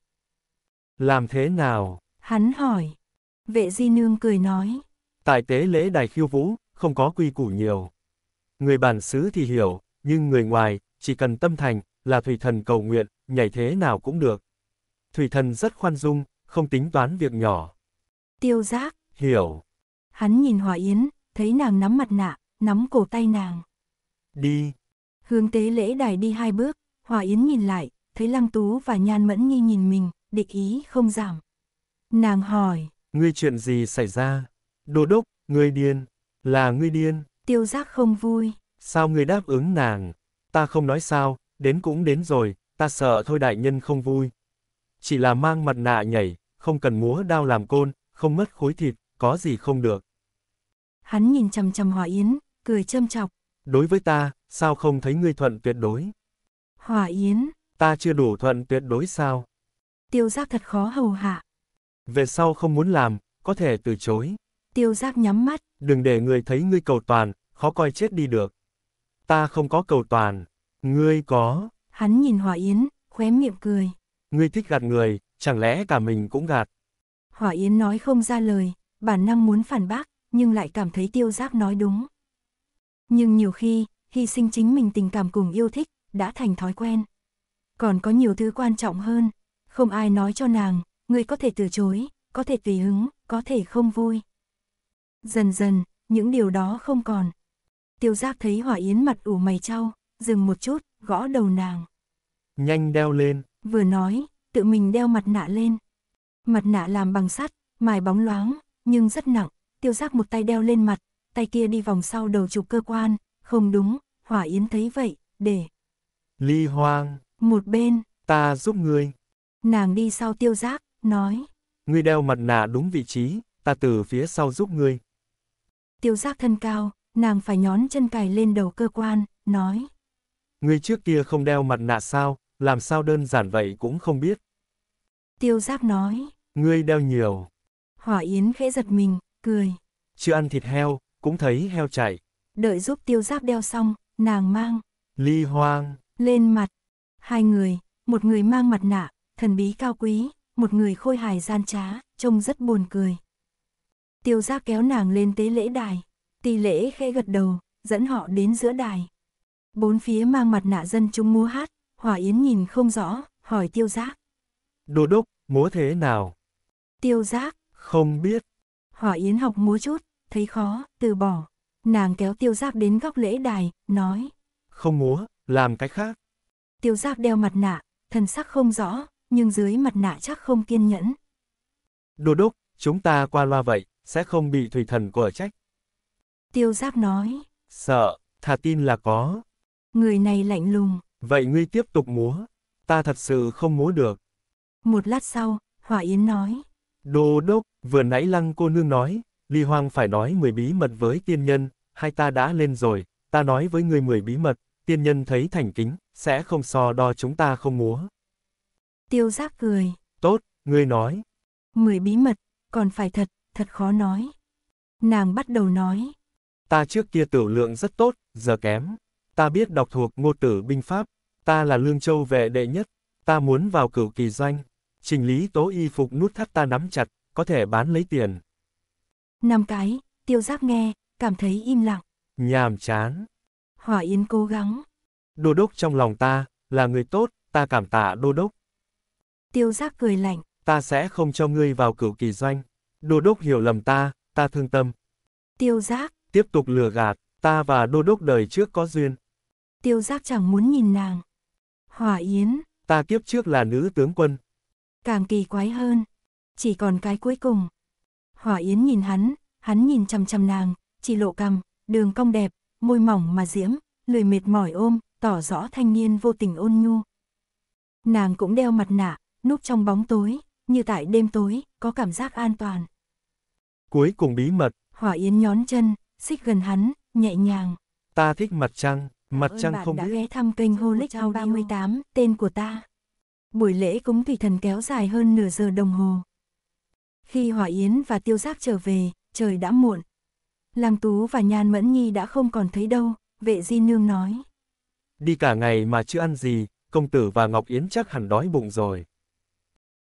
Làm thế nào?
Hắn hỏi. Vệ di nương cười nói.
Tại tế lễ đài khiêu vũ, không có quy củ nhiều. Người bản xứ thì hiểu, nhưng người ngoài, chỉ cần tâm thành, là thủy thần cầu nguyện, nhảy thế nào cũng được. Thủy thần rất khoan dung, không tính toán việc nhỏ. Tiêu giác. Hiểu.
Hắn nhìn Hòa Yến, thấy nàng nắm mặt nạ, nắm cổ tay nàng. Đi. Hướng tế lễ đài đi hai bước, Hòa Yến nhìn lại, thấy Lăng Tú và Nhan Mẫn Nhi nhìn mình, địch ý không giảm. Nàng hỏi.
Ngươi chuyện gì xảy ra? Đồ đốc, ngươi điên. Là ngươi điên.
Tiêu giác không vui.
Sao ngươi đáp ứng nàng? Ta không nói sao, đến cũng đến rồi, ta sợ thôi đại nhân không vui. Chỉ là mang mặt nạ nhảy, không cần múa đao làm côn, không mất khối thịt, có gì không được.
Hắn nhìn chằm chằm Hòa Yến, cười châm chọc.
Đối với ta, sao không thấy ngươi thuận tuyệt đối?
Hỏa Yến.
Ta chưa đủ thuận tuyệt đối sao?
Tiêu giác thật khó hầu hạ.
Về sau không muốn làm, có thể từ chối.
Tiêu giác nhắm mắt.
Đừng để người thấy ngươi cầu toàn, khó coi chết đi được. Ta không có cầu toàn, ngươi có.
Hắn nhìn Hỏa Yến, khóe miệng cười.
Ngươi thích gạt người, chẳng lẽ cả mình cũng gạt.
Hỏa Yến nói không ra lời, bản năng muốn phản bác, nhưng lại cảm thấy tiêu giác nói đúng. Nhưng nhiều khi, hy sinh chính mình tình cảm cùng yêu thích, đã thành thói quen. Còn có nhiều thứ quan trọng hơn, không ai nói cho nàng, người có thể từ chối, có thể tùy hứng, có thể không vui. Dần dần, những điều đó không còn. Tiêu giác thấy hỏa yến mặt ủ mày trao, dừng một chút, gõ đầu nàng.
Nhanh đeo lên.
Vừa nói, tự mình đeo mặt nạ lên. Mặt nạ làm bằng sắt, mài bóng loáng, nhưng rất nặng. Tiêu giác một tay đeo lên mặt, tay kia đi vòng sau đầu chụp cơ quan. Không đúng, hỏa yến thấy vậy, để
Ly Hoang.
Một bên.
Ta giúp ngươi.
Nàng đi sau tiêu giác, nói.
Ngươi đeo mặt nạ đúng vị trí, ta từ phía sau giúp ngươi.
Tiêu giác thân cao, nàng phải nhón chân cài lên đầu cơ quan, nói.
Ngươi trước kia không đeo mặt nạ sao, làm sao đơn giản vậy cũng không biết.
Tiêu giác nói.
Ngươi đeo nhiều.
Hỏa Yến khẽ giật mình, cười.
Chưa ăn thịt heo, cũng thấy heo chạy.
Đợi giúp tiêu giác đeo xong, nàng mang.
Ly hoang
lên mặt. Hai người, một người mang mặt nạ, thần bí cao quý, một người khôi hài gian trá, trông rất buồn cười. Tiêu giác kéo nàng lên tế lễ đài, tỷ lễ khẽ gật đầu, dẫn họ đến giữa đài. Bốn phía mang mặt nạ dân chúng múa hát, hỏa yến nhìn không rõ, hỏi tiêu giác.
đồ đốc, múa thế nào? Tiêu giác, không biết.
Hỏa yến học múa chút, thấy khó, từ bỏ. Nàng kéo tiêu giác đến góc lễ đài, nói.
Không múa, làm cái khác.
Tiêu giác đeo mặt nạ, thần sắc không rõ, nhưng dưới mặt nạ chắc không kiên nhẫn.
Đồ đốc, chúng ta qua loa vậy, sẽ không bị thủy thần của trách.
Tiêu giác nói.
Sợ, thà tin là có.
Người này lạnh lùng.
Vậy ngươi tiếp tục múa. Ta thật sự không múa được.
Một lát sau, Hỏa Yến nói.
Đồ đốc, vừa nãy lăng cô nương nói, Ly Hoàng phải nói 10 bí mật với tiên nhân, hai ta đã lên rồi, ta nói với người 10 bí mật, tiên nhân thấy thành kính, sẽ không so đo chúng ta không múa.
Tiêu giác cười.
Tốt, ngươi nói.
Mười bí mật, còn phải thật, thật khó nói. Nàng bắt đầu nói.
Ta trước kia tiểu lượng rất tốt, giờ kém. Ta biết đọc thuộc ngô tử binh pháp. Ta là lương châu vệ đệ nhất. Ta muốn vào cửu kỳ doanh. Trình lý tố y phục nút thắt ta nắm chặt, có thể bán lấy tiền.
Năm cái, tiêu giác nghe, cảm thấy im lặng.
Nhàm chán.
Hỏa Yến cố gắng.
Đô đốc trong lòng ta, là người tốt, ta cảm tạ đô đốc.
Tiêu giác cười lạnh.
Ta sẽ không cho ngươi vào cửu kỳ doanh. Đô đốc hiểu lầm ta, ta thương tâm. Tiêu giác. Tiếp tục lừa gạt, ta và đô đốc đời trước có duyên.
Tiêu giác chẳng muốn nhìn nàng. Hỏa Yến.
Ta kiếp trước là nữ tướng quân.
Càng kỳ quái hơn. Chỉ còn cái cuối cùng. Hỏa Yến nhìn hắn, hắn nhìn chằm chằm nàng, chỉ lộ cằm, đường cong đẹp, môi mỏng mà diễm, lười mệt mỏi ôm, tỏ rõ thanh niên vô tình ôn nhu. Nàng cũng đeo mặt nạ, núp trong bóng tối, như tại đêm tối, có cảm giác an toàn.
Cuối cùng bí mật,
Hỏa Yến nhón chân, xích gần hắn, nhẹ nhàng.
Ta thích mặt trăng, mặt ơn trăng bạn không đã
ghé thăm kênh Holic Audio 38, tên của ta. Buổi lễ cúng thủy thần kéo dài hơn nửa giờ đồng hồ. Khi Hỏa Yến và Tiêu Giác trở về, trời đã muộn. Lăng Tú và Nhan Mẫn Nhi đã không còn thấy đâu, vệ di nương nói.
Đi cả ngày mà chưa ăn gì, công tử và Ngọc Yến chắc hẳn đói bụng rồi.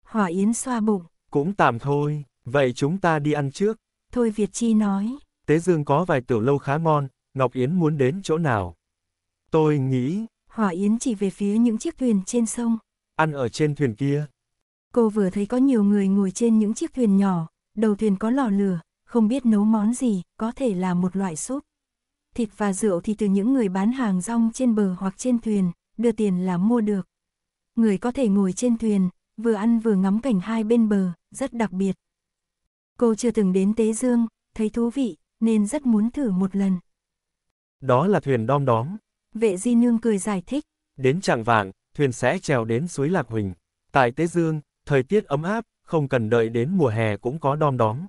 Hỏa Yến xoa bụng.
Cũng tạm thôi, vậy chúng ta đi ăn trước. Thôi Việt Chi nói. Tế Dương có vài tiểu lâu khá ngon, Ngọc Yến muốn đến chỗ nào? Tôi nghĩ...
Hỏa Yến chỉ về phía những chiếc thuyền trên sông.
Ăn ở trên thuyền kia.
Cô vừa thấy có nhiều người ngồi trên những chiếc thuyền nhỏ, đầu thuyền có lò lửa, không biết nấu món gì, có thể là một loại súp. Thịt và rượu thì từ những người bán hàng rong trên bờ hoặc trên thuyền, đưa tiền là mua được. Người có thể ngồi trên thuyền, vừa ăn vừa ngắm cảnh hai bên bờ, rất đặc biệt. Cô chưa từng đến Tế Dương, thấy thú vị, nên rất muốn thử một lần.
Đó là thuyền đom đóm.
Vệ Di Nương cười giải thích.
Đến trạng vạng, thuyền sẽ trèo đến suối Lạc Huỳnh. Tại Tế Dương, thời tiết ấm áp, không cần đợi đến mùa hè cũng có đom đóm.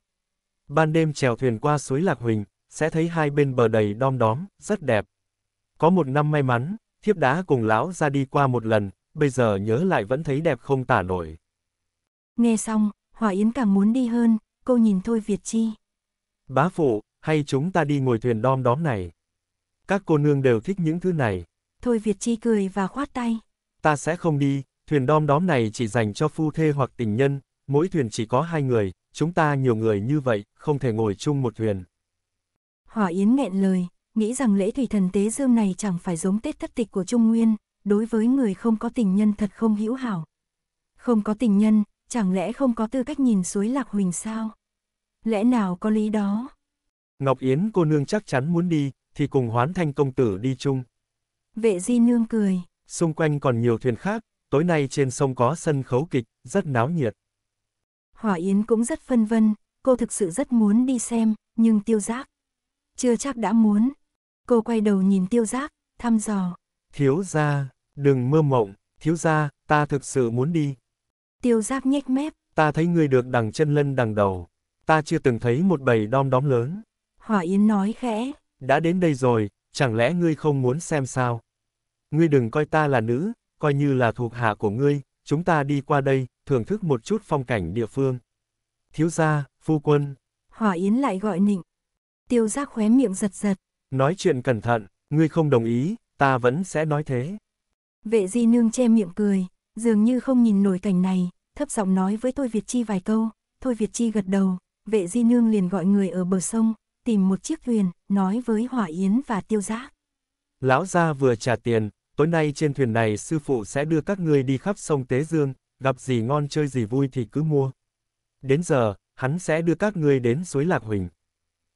Ban đêm trèo thuyền qua suối Lạc Huỳnh, sẽ thấy hai bên bờ đầy đom đóm, rất đẹp. Có một năm may mắn, thiếp đã cùng lão ra đi qua một lần, bây giờ nhớ lại vẫn thấy đẹp không tả nổi.
Nghe xong, Hòa Yến càng muốn đi hơn, cô nhìn Thôi Việt Chi.
Bá phụ, hay chúng ta đi ngồi thuyền đom đóm này. Các cô nương đều thích những thứ này.
Thôi Việt Chi cười và khoát tay.
Ta sẽ không đi, thuyền đom đóm này chỉ dành cho phu thê hoặc tình nhân, mỗi thuyền chỉ có hai người, chúng ta nhiều người như vậy, không thể ngồi chung một thuyền.
Hỏa Yến nghẹn lời, nghĩ rằng lễ thủy thần tế dương này chẳng phải giống Tết thất tịch của Trung Nguyên, đối với người không có tình nhân thật không hữu hảo. Không có tình nhân, chẳng lẽ không có tư cách nhìn suối Lạc Huỳnh sao? Lẽ nào có lý đó?
Ngọc Yến cô nương chắc chắn muốn đi, thì cùng hoán thanh công tử đi chung.
Vệ di nương cười.
Xung quanh còn nhiều thuyền khác, tối nay trên sông có sân khấu kịch, rất náo nhiệt.
Hỏa Yến cũng rất phân vân, cô thực sự rất muốn đi xem, nhưng tiêu giác. Chưa chắc đã muốn. Cô quay đầu nhìn tiêu giác, thăm dò.
Thiếu gia, đừng mơ mộng, thiếu gia, ta thực sự muốn đi.
Tiêu giác nhếch mép.
Ta thấy ngươi được đằng chân lân đằng đầu. Ta chưa từng thấy một bầy đom đóm lớn.
Hỏa Yến nói khẽ.
Đã đến đây rồi, chẳng lẽ ngươi không muốn xem sao? Ngươi đừng coi ta là nữ, coi như là thuộc hạ của ngươi, chúng ta đi qua đây, thưởng thức một chút phong cảnh địa phương. Thiếu gia, phu quân.
Hỏa Yến lại gọi nịnh. Tiêu giác khóe miệng giật giật.
Nói chuyện cẩn thận, ngươi không đồng ý, ta vẫn sẽ nói thế.
Vệ di nương che miệng cười, dường như không nhìn nổi cảnh này, thấp giọng nói với tôi Việt Chi vài câu, thôi Việt Chi gật đầu, vệ di nương liền gọi người ở bờ sông, tìm một chiếc thuyền, nói với Hỏa Yến và Tiêu Giác.
Lão gia vừa trả tiền, tối nay trên thuyền này sư phụ sẽ đưa các ngươi đi khắp sông Tế Dương, gặp gì ngon chơi gì vui thì cứ mua. Đến giờ, hắn sẽ đưa các ngươi đến suối Lạc Huỳnh.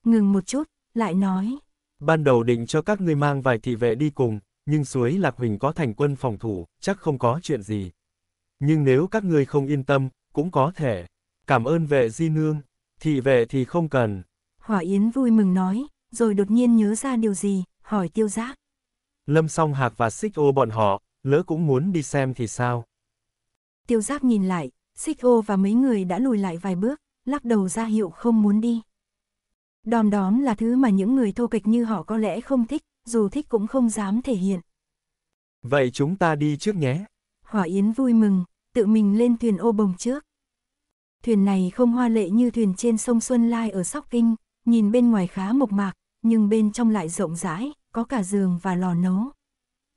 Ngừng một chút, lại nói.
Ban đầu định cho các ngươi mang vài thị vệ đi cùng, nhưng suối Lạc Huỳnh có thành quân phòng thủ, chắc không có chuyện gì. Nhưng nếu các ngươi không yên tâm, cũng có thể. Cảm ơn vệ di nương, thị vệ thì không cần. Hỏa
Yến vui mừng nói, rồi đột nhiên nhớ ra điều gì, hỏi tiêu giác.
Lâm Song Hạc và Xích Ô bọn họ, lỡ cũng muốn đi xem thì sao?
Tiêu Giác nhìn lại, Xích Ô và mấy người đã lùi lại vài bước, lắc đầu ra hiệu không muốn đi. Đòm đóm là thứ mà những người thô kịch như họ có lẽ không thích, dù thích cũng không dám thể hiện.
Vậy chúng ta đi trước nhé.
Hỏa Yến vui mừng, tự mình lên thuyền ô bồng trước. Thuyền này không hoa lệ như thuyền trên sông Xuân Lai ở Sóc Kinh, nhìn bên ngoài khá mộc mạc, nhưng bên trong lại rộng rãi, có cả giường và lò nấu.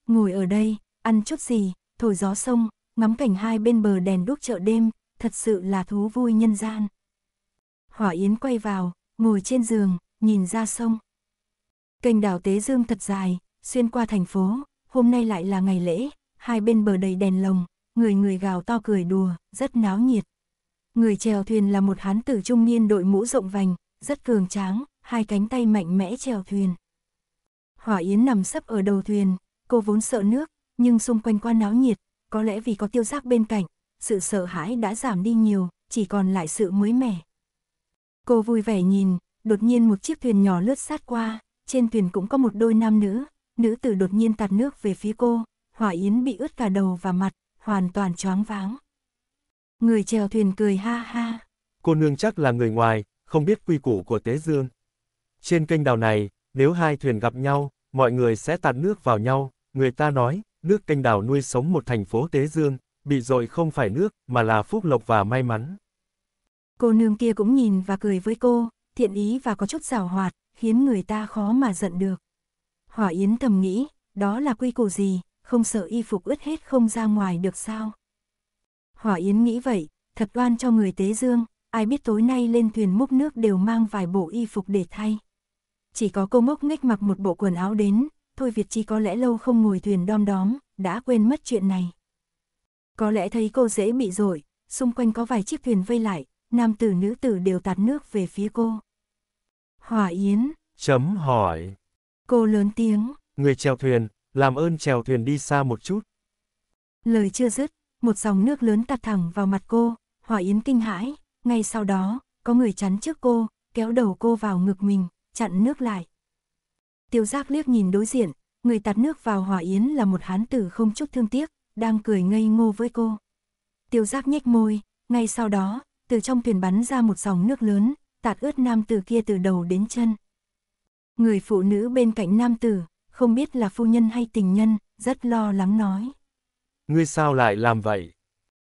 Ngồi ở đây, ăn chút gì, thổi gió sông, ngắm cảnh hai bên bờ đèn đúc chợ đêm, thật sự là thú vui nhân gian. Hỏa Yến quay vào, ngồi trên giường, nhìn ra sông. Kênh đảo Tế Dương thật dài, xuyên qua thành phố, hôm nay lại là ngày lễ, hai bên bờ đầy đèn lồng, người người gào to cười đùa, rất náo nhiệt. Người chèo thuyền là một hán tử trung niên đội mũ rộng vành, rất cường tráng, hai cánh tay mạnh mẽ chèo thuyền. Hỏa Yến nằm sấp ở đầu thuyền, cô vốn sợ nước, nhưng xung quanh quá náo nhiệt, có lẽ vì có tiêu giác bên cạnh, sự sợ hãi đã giảm đi nhiều, chỉ còn lại sự mới mẻ. Cô vui vẻ nhìn, đột nhiên một chiếc thuyền nhỏ lướt sát qua, trên thuyền cũng có một đôi nam nữ, nữ tử đột nhiên tạt nước về phía cô, Hỏa Yến bị ướt cả đầu và mặt, hoàn toàn choáng váng. Người chèo thuyền cười ha ha.
Cô nương chắc là người ngoài, không biết quy củ của Tế Dương. Trên kênh đào này, nếu hai thuyền gặp nhau, mọi người sẽ tạt nước vào nhau, người ta nói, nước kênh đảo nuôi sống một thành phố Tế Dương, bị dội không phải nước, mà là phúc lộc và may mắn.
Cô nương kia cũng nhìn và cười với cô, thiện ý và có chút rào hoạt, khiến người ta khó mà giận được. Hỏa Yến thầm nghĩ, đó là quy củ gì, không sợ y phục ướt hết không ra ngoài được sao? Hỏa Yến nghĩ vậy, thật oan cho người Tế Dương, ai biết tối nay lên thuyền múc nước đều mang vài bộ y phục để thay chỉ có cô ngốc nghếch mặc một bộ quần áo đến, Thôi Việt Chi có lẽ lâu không ngồi thuyền đom đóm, đã quên mất chuyện này. Có lẽ thấy cô dễ bị dội, xung quanh có vài chiếc thuyền vây lại, nam tử nữ tử đều tạt nước về phía cô. hòa Yến.
Chấm hỏi.
Cô lớn tiếng.
Người chèo thuyền, làm ơn chèo thuyền đi xa một chút.
Lời chưa dứt, một dòng nước lớn tạt thẳng vào mặt cô, hòa Yến kinh hãi, ngay sau đó, có người chắn trước cô, kéo đầu cô vào ngực mình, chặn nước lại. Tiêu giác liếc nhìn đối diện, người tạt nước vào hỏa yến là một hán tử không chút thương tiếc, đang cười ngây ngô với cô. Tiêu giác nhếch môi, ngay sau đó, từ trong thuyền bắn ra một dòng nước lớn, tạt ướt nam tử kia từ đầu đến chân. Người phụ nữ bên cạnh nam tử, không biết là phu nhân hay tình nhân, rất lo lắng nói.
Ngươi sao lại làm vậy?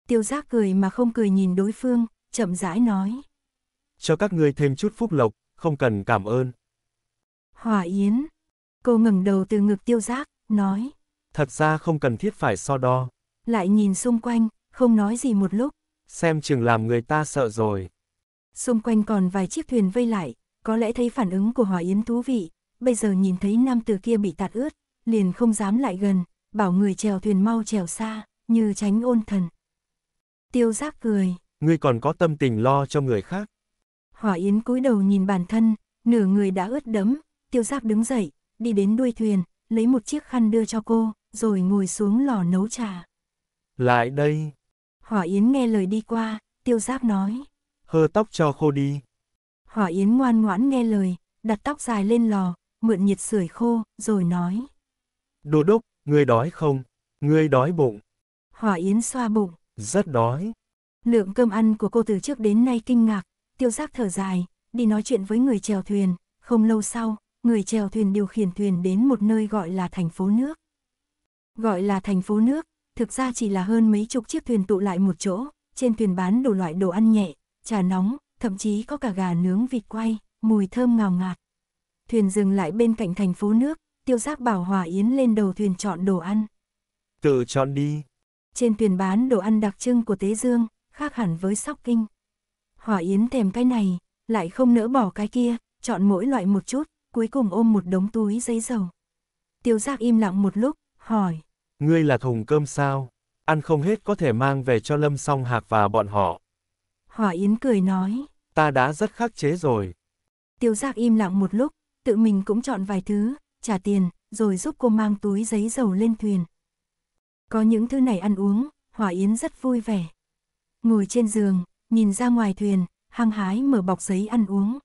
Tiêu giác cười mà không cười nhìn đối phương, chậm rãi nói.
Cho các ngươi thêm chút phúc lộc, không cần cảm ơn.
Hỏa Yến. Cô ngẩng đầu từ ngực tiêu giác, nói.
Thật ra không cần thiết phải so đo.
Lại nhìn xung quanh, không nói gì một lúc.
Xem chừng làm người ta sợ rồi.
Xung quanh còn vài chiếc thuyền vây lại, có lẽ thấy phản ứng của Hỏa Yến thú vị. Bây giờ nhìn thấy nam từ kia bị tạt ướt, liền không dám lại gần, bảo người chèo thuyền mau chèo xa, như tránh ôn thần. Tiêu giác cười.
Ngươi còn có tâm tình lo cho người khác.
Hỏa Yến cúi đầu nhìn bản thân, nửa người đã ướt đẫm, tiêu giác đứng dậy, đi đến đuôi thuyền, lấy một chiếc khăn đưa cho cô, rồi ngồi xuống lò nấu trà.
Lại đây.
Hỏa Yến nghe lời đi qua, tiêu giác nói.
Hơ tóc cho khô đi.
Hỏa Yến ngoan ngoãn nghe lời, đặt tóc dài lên lò, mượn nhiệt sưởi khô, rồi nói.
Đồ đốc, ngươi đói không? Ngươi đói bụng.
Hỏa Yến xoa bụng.
Rất đói.
Lượng cơm ăn của cô từ trước đến nay kinh ngạc, tiêu giác thở dài, đi nói chuyện với người chèo thuyền, không lâu sau, người chèo thuyền điều khiển thuyền đến một nơi gọi là thành phố nước. Gọi là thành phố nước, thực ra chỉ là hơn mấy chục chiếc thuyền tụ lại một chỗ, trên thuyền bán đủ loại đồ ăn nhẹ, trà nóng, thậm chí có cả gà nướng vịt quay, mùi thơm ngào ngạt. Thuyền dừng lại bên cạnh thành phố nước, tiêu giác bảo Hòa Yến lên đầu thuyền chọn đồ ăn.
Tự chọn đi.
Trên thuyền bán đồ ăn đặc trưng của Tế Dương, khác hẳn với Sóc Kinh. Hỏa Yến thèm cái này, lại không nỡ bỏ cái kia, chọn mỗi loại một chút, cuối cùng ôm một đống túi giấy dầu. Tiêu giác im lặng một lúc, hỏi.
Ngươi là thùng cơm sao? Ăn không hết có thể mang về cho Lâm Song Hạc và bọn họ.
Hỏa Yến cười nói.
Ta đã rất khắc chế rồi.
Tiêu giác im lặng một lúc, tự mình cũng chọn vài thứ, trả tiền, rồi giúp cô mang túi giấy dầu lên thuyền. Có những thứ này ăn uống, Hỏa Yến rất vui vẻ. Ngồi trên giường, nhìn ra ngoài thuyền, hăng hái mở bọc giấy ăn uống.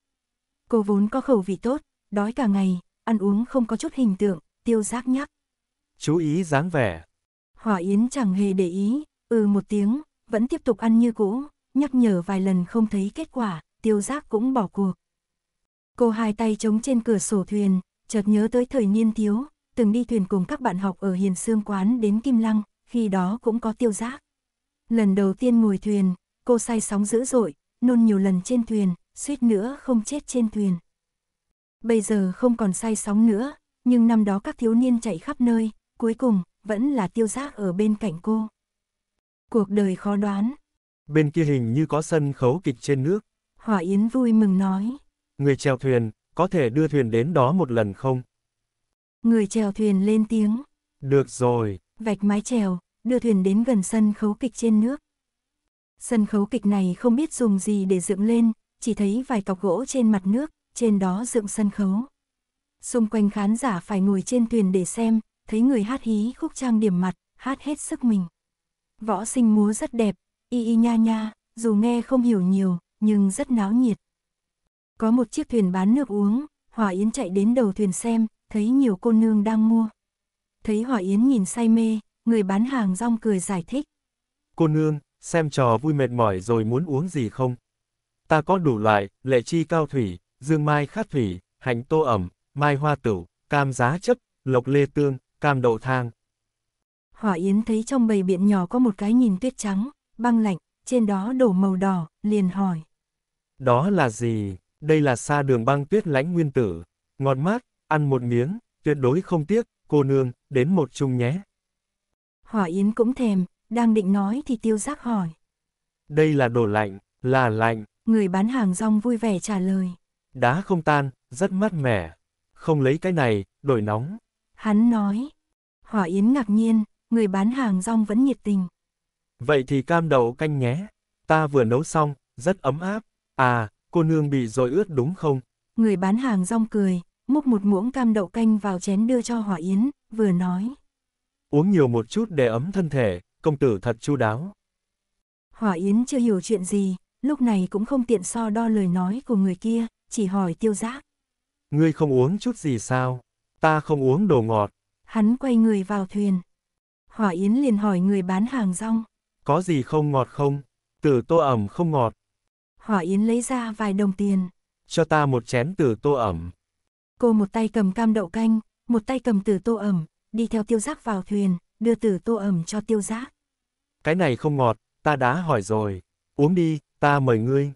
Cô vốn có khẩu vị tốt, đói cả ngày, ăn uống không có chút hình tượng, tiêu giác nhắc.
Chú ý dáng vẻ.
Hỏa Yến chẳng hề để ý, ừ một tiếng, vẫn tiếp tục ăn như cũ, nhắc nhở vài lần không thấy kết quả, tiêu giác cũng bỏ cuộc. Cô hai tay chống trên cửa sổ thuyền, chợt nhớ tới thời niên thiếu, từng đi thuyền cùng các bạn học ở Hiền Sương Quán đến Kim Lăng, khi đó cũng có tiêu giác. Lần đầu tiên ngồi thuyền, cô say sóng dữ dội, nôn nhiều lần trên thuyền, suýt nữa không chết trên thuyền. Bây giờ không còn say sóng nữa, nhưng năm đó các thiếu niên chạy khắp nơi, cuối cùng vẫn là tiêu giác ở bên cạnh cô. Cuộc đời khó đoán.
Bên kia hình như có sân khấu kịch trên nước.
Hỏa Yến vui mừng nói.
Người chèo thuyền, có thể đưa thuyền đến đó một lần không?
Người chèo thuyền lên tiếng.
Được rồi.
Vạch mái chèo, đưa thuyền đến gần sân khấu kịch trên nước. Sân khấu kịch này không biết dùng gì để dựng lên, chỉ thấy vài cọc gỗ trên mặt nước, trên đó dựng sân khấu. Xung quanh khán giả phải ngồi trên thuyền để xem, thấy người hát hí khúc trang điểm mặt, hát hết sức mình. Võ sinh múa rất đẹp, y y nha nha, dù nghe không hiểu nhiều, nhưng rất náo nhiệt. Có một chiếc thuyền bán nước uống, Hòa Yến chạy đến đầu thuyền xem, thấy nhiều cô nương đang mua. Thấy Hòa Yến nhìn say mê, người bán hàng rong cười giải thích.
Cô nương, xem trò vui mệt mỏi rồi muốn uống gì không? Ta có đủ loại, lệ chi cao thủy, dương mai khát thủy, hạnh tô ẩm, mai hoa tửu, cam giá chấp, lộc lê tương, cam đậu thang.
Hỏa Yến thấy trong bầy biện nhỏ có một cái nhìn tuyết trắng, băng lạnh, trên đó đổ màu đỏ, liền hỏi.
Đó là gì? Đây là sa đường băng tuyết lãnh nguyên tử. Ngọt mát, ăn một miếng, tuyệt đối không tiếc, cô nương, đến một chung nhé.
Hỏa Yến cũng thèm, đang định nói thì tiêu giác hỏi.
Đây là đồ lạnh, là lạnh.
Người bán hàng rong vui vẻ trả lời.
Đá không tan, rất mát mẻ. Không lấy cái này, đổi nóng.
Hắn nói. Hỏa Yến ngạc nhiên, người bán hàng rong vẫn nhiệt tình.
Vậy thì cam đậu canh nhé. Ta vừa nấu xong, rất ấm áp. À, cô nương bị rồi ướt đúng không?
Người bán hàng rong cười, múc một muỗng cam đậu canh vào chén đưa cho Hỏa Yến, vừa nói.
Uống nhiều một chút để ấm thân thể, công tử thật chu đáo.
Hỏa Yến chưa hiểu chuyện gì, lúc này cũng không tiện so đo lời nói của người kia, chỉ hỏi tiêu giác.
Ngươi không uống chút gì sao? Ta không uống đồ ngọt.
Hắn quay người vào thuyền. Hỏa Yến liền hỏi người bán hàng rong.
Có gì không ngọt không? Tử tô ẩm không ngọt.
Hỏa Yến lấy ra vài đồng tiền.
Cho ta một chén tử tô ẩm.
Cô một tay cầm cam đậu canh, một tay cầm tử tô ẩm, đi theo tiêu giác vào thuyền, đưa tử tô ẩm cho tiêu giác
cái này không ngọt, ta đã hỏi rồi. Uống đi, ta mời ngươi.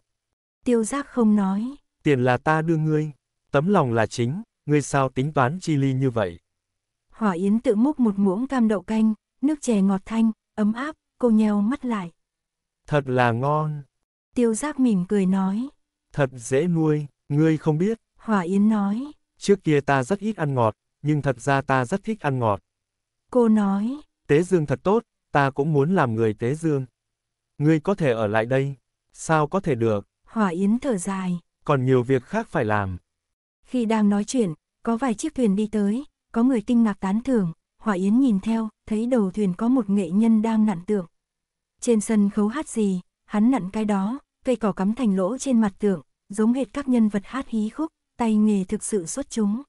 Tiêu giác không nói.
Tiền là ta đưa ngươi. Tấm lòng là chính, ngươi sao tính toán chi ly như vậy?
Hỏa Yến tự múc một muỗng cam đậu canh, nước chè ngọt thanh, ấm áp, cô nheo mắt lại.
Thật là ngon.
Tiêu giác mỉm cười nói.
Thật dễ nuôi, ngươi không biết.
Hỏa Yến nói.
Trước kia ta rất ít ăn ngọt, nhưng thật ra ta rất thích ăn ngọt.
Cô nói.
Tế dương thật tốt, ta cũng muốn làm người tế dương. Ngươi có thể ở lại đây, sao có thể được?
Hỏa Yến thở dài.
Còn nhiều việc khác phải làm.
Khi đang nói chuyện, có vài chiếc thuyền đi tới, có người kinh ngạc tán thưởng, Hỏa Yến nhìn theo, thấy đầu thuyền có một nghệ nhân đang nặn tượng. Trên sân khấu hát gì, hắn nặn cái đó, cây cỏ cắm thành lỗ trên mặt tượng, giống hệt các nhân vật hát hí khúc, tay nghề thực sự xuất chúng.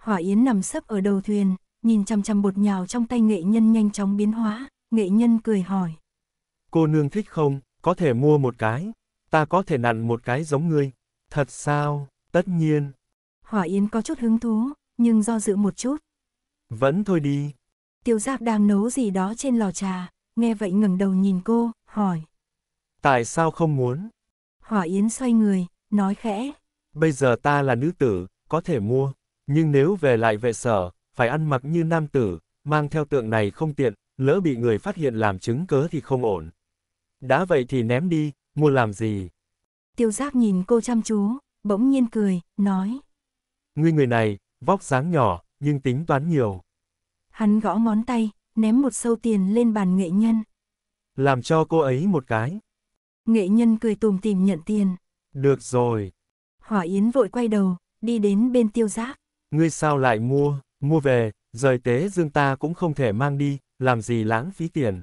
Hỏa Yến nằm sấp ở đầu thuyền, nhìn chằm chằm bột nhào trong tay nghệ nhân nhanh chóng biến hóa, nghệ nhân cười hỏi.
Cô nương thích không, có thể mua một cái, ta có thể nặn một cái giống ngươi. Thật sao, tất nhiên. Hỏa Yến có chút
hứng thú, nhưng do dự một chút.
Vẫn thôi đi.
Tiêu Giáp đang nấu gì đó trên lò trà, nghe vậy ngẩng đầu nhìn cô, hỏi.
Tại sao không muốn?
Hỏa Yến xoay người, nói khẽ.
Bây giờ ta là nữ tử, có thể mua, nhưng nếu về lại vệ sở, phải ăn mặc như nam tử, mang theo tượng này không tiện, lỡ bị người phát hiện làm chứng cớ thì không ổn. Đã vậy thì ném đi, mua làm gì?
Tiêu giác nhìn cô chăm chú, bỗng nhiên cười, nói.
Ngươi người này, vóc dáng nhỏ, nhưng tính toán nhiều.
Hắn gõ ngón tay, ném một sâu tiền lên bàn nghệ nhân.
Làm cho cô ấy một cái.
Nghệ nhân cười tùm tìm nhận tiền.
Được rồi.
Hỏa Yến vội quay đầu, đi đến bên tiêu giác.
Ngươi sao lại mua? Mua về, rời tế dương ta cũng không thể mang đi, làm gì lãng phí tiền.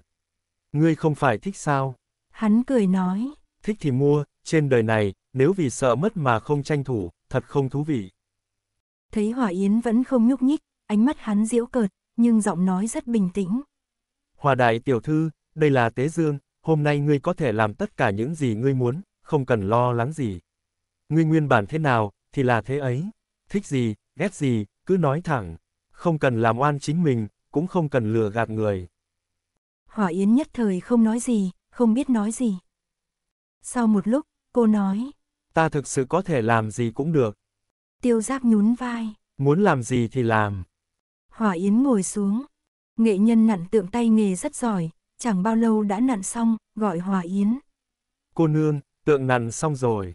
Ngươi không phải thích sao?
Hắn cười nói.
Thích thì mua, trên đời này, nếu vì sợ mất mà không tranh thủ, thật không thú vị.
Thấy Hòa Yến vẫn không nhúc nhích, ánh mắt hắn diễu cợt, nhưng giọng nói rất bình tĩnh.
Hòa đại tiểu thư, đây là tế dương, hôm nay ngươi có thể làm tất cả những gì ngươi muốn, không cần lo lắng gì. Ngươi nguyên bản thế nào, thì là thế ấy. Thích gì, ghét gì, cứ nói thẳng, không cần làm oan chính mình, cũng không cần lừa gạt người.
Hỏa Yến nhất thời không nói gì, không biết nói gì. Sau một lúc, cô nói.
Ta thực sự có thể làm gì cũng được.
Tiêu giáp nhún vai.
Muốn làm gì thì làm.
Hỏa Yến ngồi xuống. Nghệ nhân nặn tượng tay nghề rất giỏi, chẳng bao lâu đã nặn xong, gọi Hỏa Yến.
Cô nương, tượng nặn xong rồi.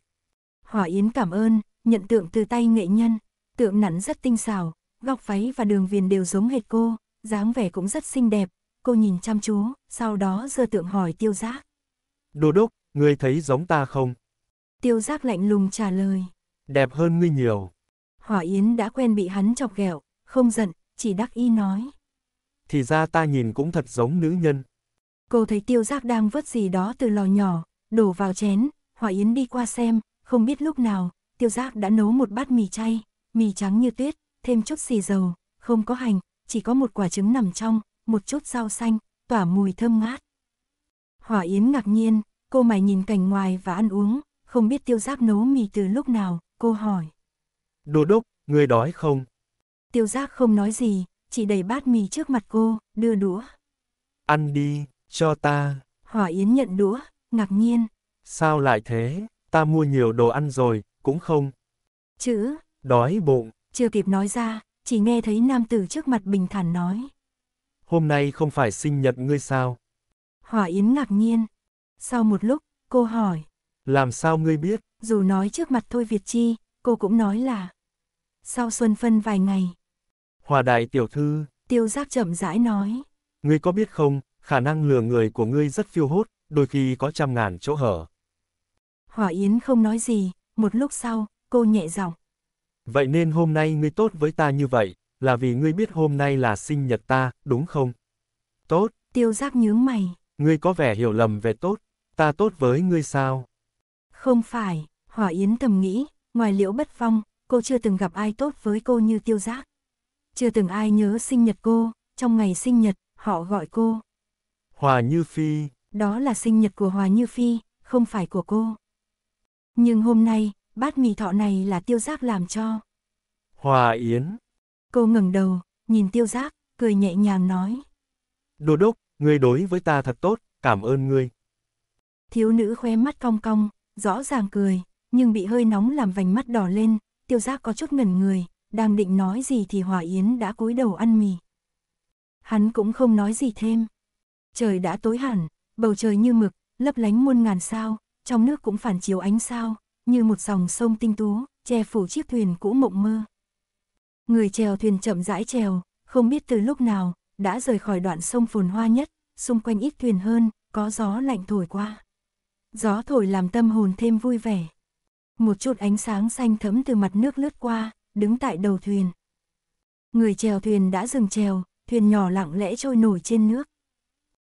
Hỏa Yến cảm ơn, nhận tượng từ tay nghệ nhân. Tượng nặn rất tinh xảo, góc váy và đường viền đều giống hệt cô, dáng vẻ cũng rất xinh đẹp, cô nhìn chăm chú, sau đó dơ tượng hỏi tiêu giác.
đồ đốc, ngươi thấy giống ta không?
Tiêu giác lạnh lùng trả lời.
Đẹp hơn ngươi nhiều.
Hỏa Yến đã quen bị hắn chọc ghẹo, không giận, chỉ đắc y nói.
Thì ra ta nhìn cũng thật giống nữ nhân.
Cô thấy tiêu giác đang vớt gì đó từ lò nhỏ, đổ vào chén, Hỏa Yến đi qua xem, không biết lúc nào, tiêu giác đã nấu một bát mì chay, mì trắng như tuyết, thêm chút xì dầu, không có hành, chỉ có một quả trứng nằm trong, một chút rau xanh, tỏa mùi thơm ngát. Hỏa Yến ngạc nhiên, cô mày nhìn cảnh ngoài và ăn uống, không biết tiêu giác nấu mì từ lúc nào, cô hỏi.
Đồ đốc, người đói không?
Tiêu giác không nói gì, chỉ đẩy bát mì trước mặt cô, đưa đũa.
Ăn đi, cho ta.
Hỏa Yến nhận đũa, ngạc nhiên.
Sao lại thế? Ta mua nhiều đồ ăn rồi, cũng không. Chữ. Đói bụng
chưa kịp nói ra, chỉ nghe thấy nam tử trước mặt bình thản nói.
Hôm nay không phải sinh nhật ngươi sao?
Hỏa Yến ngạc nhiên. Sau một lúc, cô hỏi.
Làm sao ngươi biết?
Dù nói trước mặt Thôi Việt Chi, cô cũng nói là. Sau xuân phân vài ngày.
Hòa đại tiểu thư.
Tiêu giác chậm rãi nói.
Ngươi có biết không, khả năng lừa người của ngươi rất phiêu hốt, đôi khi có trăm ngàn chỗ hở.
Hỏa Yến không nói gì, một lúc sau, cô nhẹ giọng.
Vậy nên hôm nay ngươi tốt với ta như vậy, là vì ngươi biết hôm nay là sinh nhật ta, đúng không? Tốt. Tiêu giác nhướng mày. Ngươi có vẻ hiểu lầm về tốt, ta tốt với ngươi sao?
Không phải, Hỏa Yến thầm nghĩ, ngoài liễu bất phong, cô chưa từng gặp ai tốt với cô như tiêu giác. Chưa từng ai nhớ sinh nhật cô, trong ngày sinh nhật, họ gọi cô.
Hòa Như Phi.
Đó là sinh nhật của Hòa Như Phi, không phải của cô. Nhưng hôm nay, bát mì thọ này là tiêu giác làm cho.
Hòa Yến.
Cô ngẩng đầu, nhìn tiêu giác, cười nhẹ nhàng nói.
đồ đốc, ngươi đối với ta thật tốt, cảm ơn ngươi.
Thiếu nữ khoe mắt cong cong, rõ ràng cười, nhưng bị hơi nóng làm vành mắt đỏ lên, tiêu giác có chút ngẩn người, đang định nói gì thì Hòa Yến đã cúi đầu ăn mì. Hắn cũng không nói gì thêm. Trời đã tối hẳn, bầu trời như mực, lấp lánh muôn ngàn sao, trong nước cũng phản chiếu ánh sao, như một dòng sông tinh tú, che phủ chiếc thuyền cũ mộng mơ. Người chèo thuyền chậm rãi chèo, không biết từ lúc nào, đã rời khỏi đoạn sông phồn hoa nhất, xung quanh ít thuyền hơn, có gió lạnh thổi qua. Gió thổi làm tâm hồn thêm vui vẻ. Một chút ánh sáng xanh thấm từ mặt nước lướt qua, đứng tại đầu thuyền. Người chèo thuyền đã dừng chèo, thuyền nhỏ lặng lẽ trôi nổi trên nước.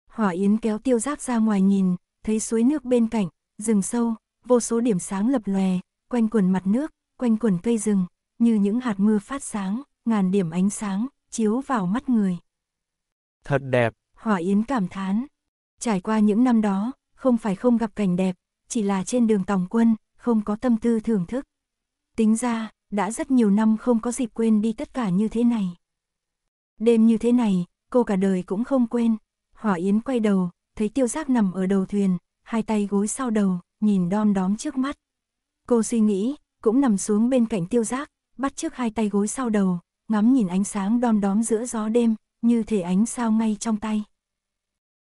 Hỏa Yến kéo tiêu giác ra ngoài nhìn, thấy suối nước bên cạnh, rừng sâu, vô số điểm sáng lập lòe, quanh quần mặt nước, quanh quần cây rừng, như những hạt mưa phát sáng, ngàn điểm ánh sáng, chiếu vào mắt người. Thật đẹp! Hỏa Yến cảm thán. Trải qua những năm đó, không phải không gặp cảnh đẹp, chỉ là trên đường tòng quân, không có tâm tư thưởng thức. Tính ra, đã rất nhiều năm không có dịp quên đi tất cả như thế này. Đêm như thế này, cô cả đời cũng không quên. Hỏa Yến quay đầu, thấy tiêu giác nằm ở đầu thuyền, hai tay gối sau đầu, nhìn đom đóm trước mắt. Cô suy nghĩ, cũng nằm xuống bên cạnh tiêu giác, bắt trước hai tay gối sau đầu, ngắm nhìn ánh sáng đom đóm giữa gió đêm, như thể ánh sao ngay trong tay.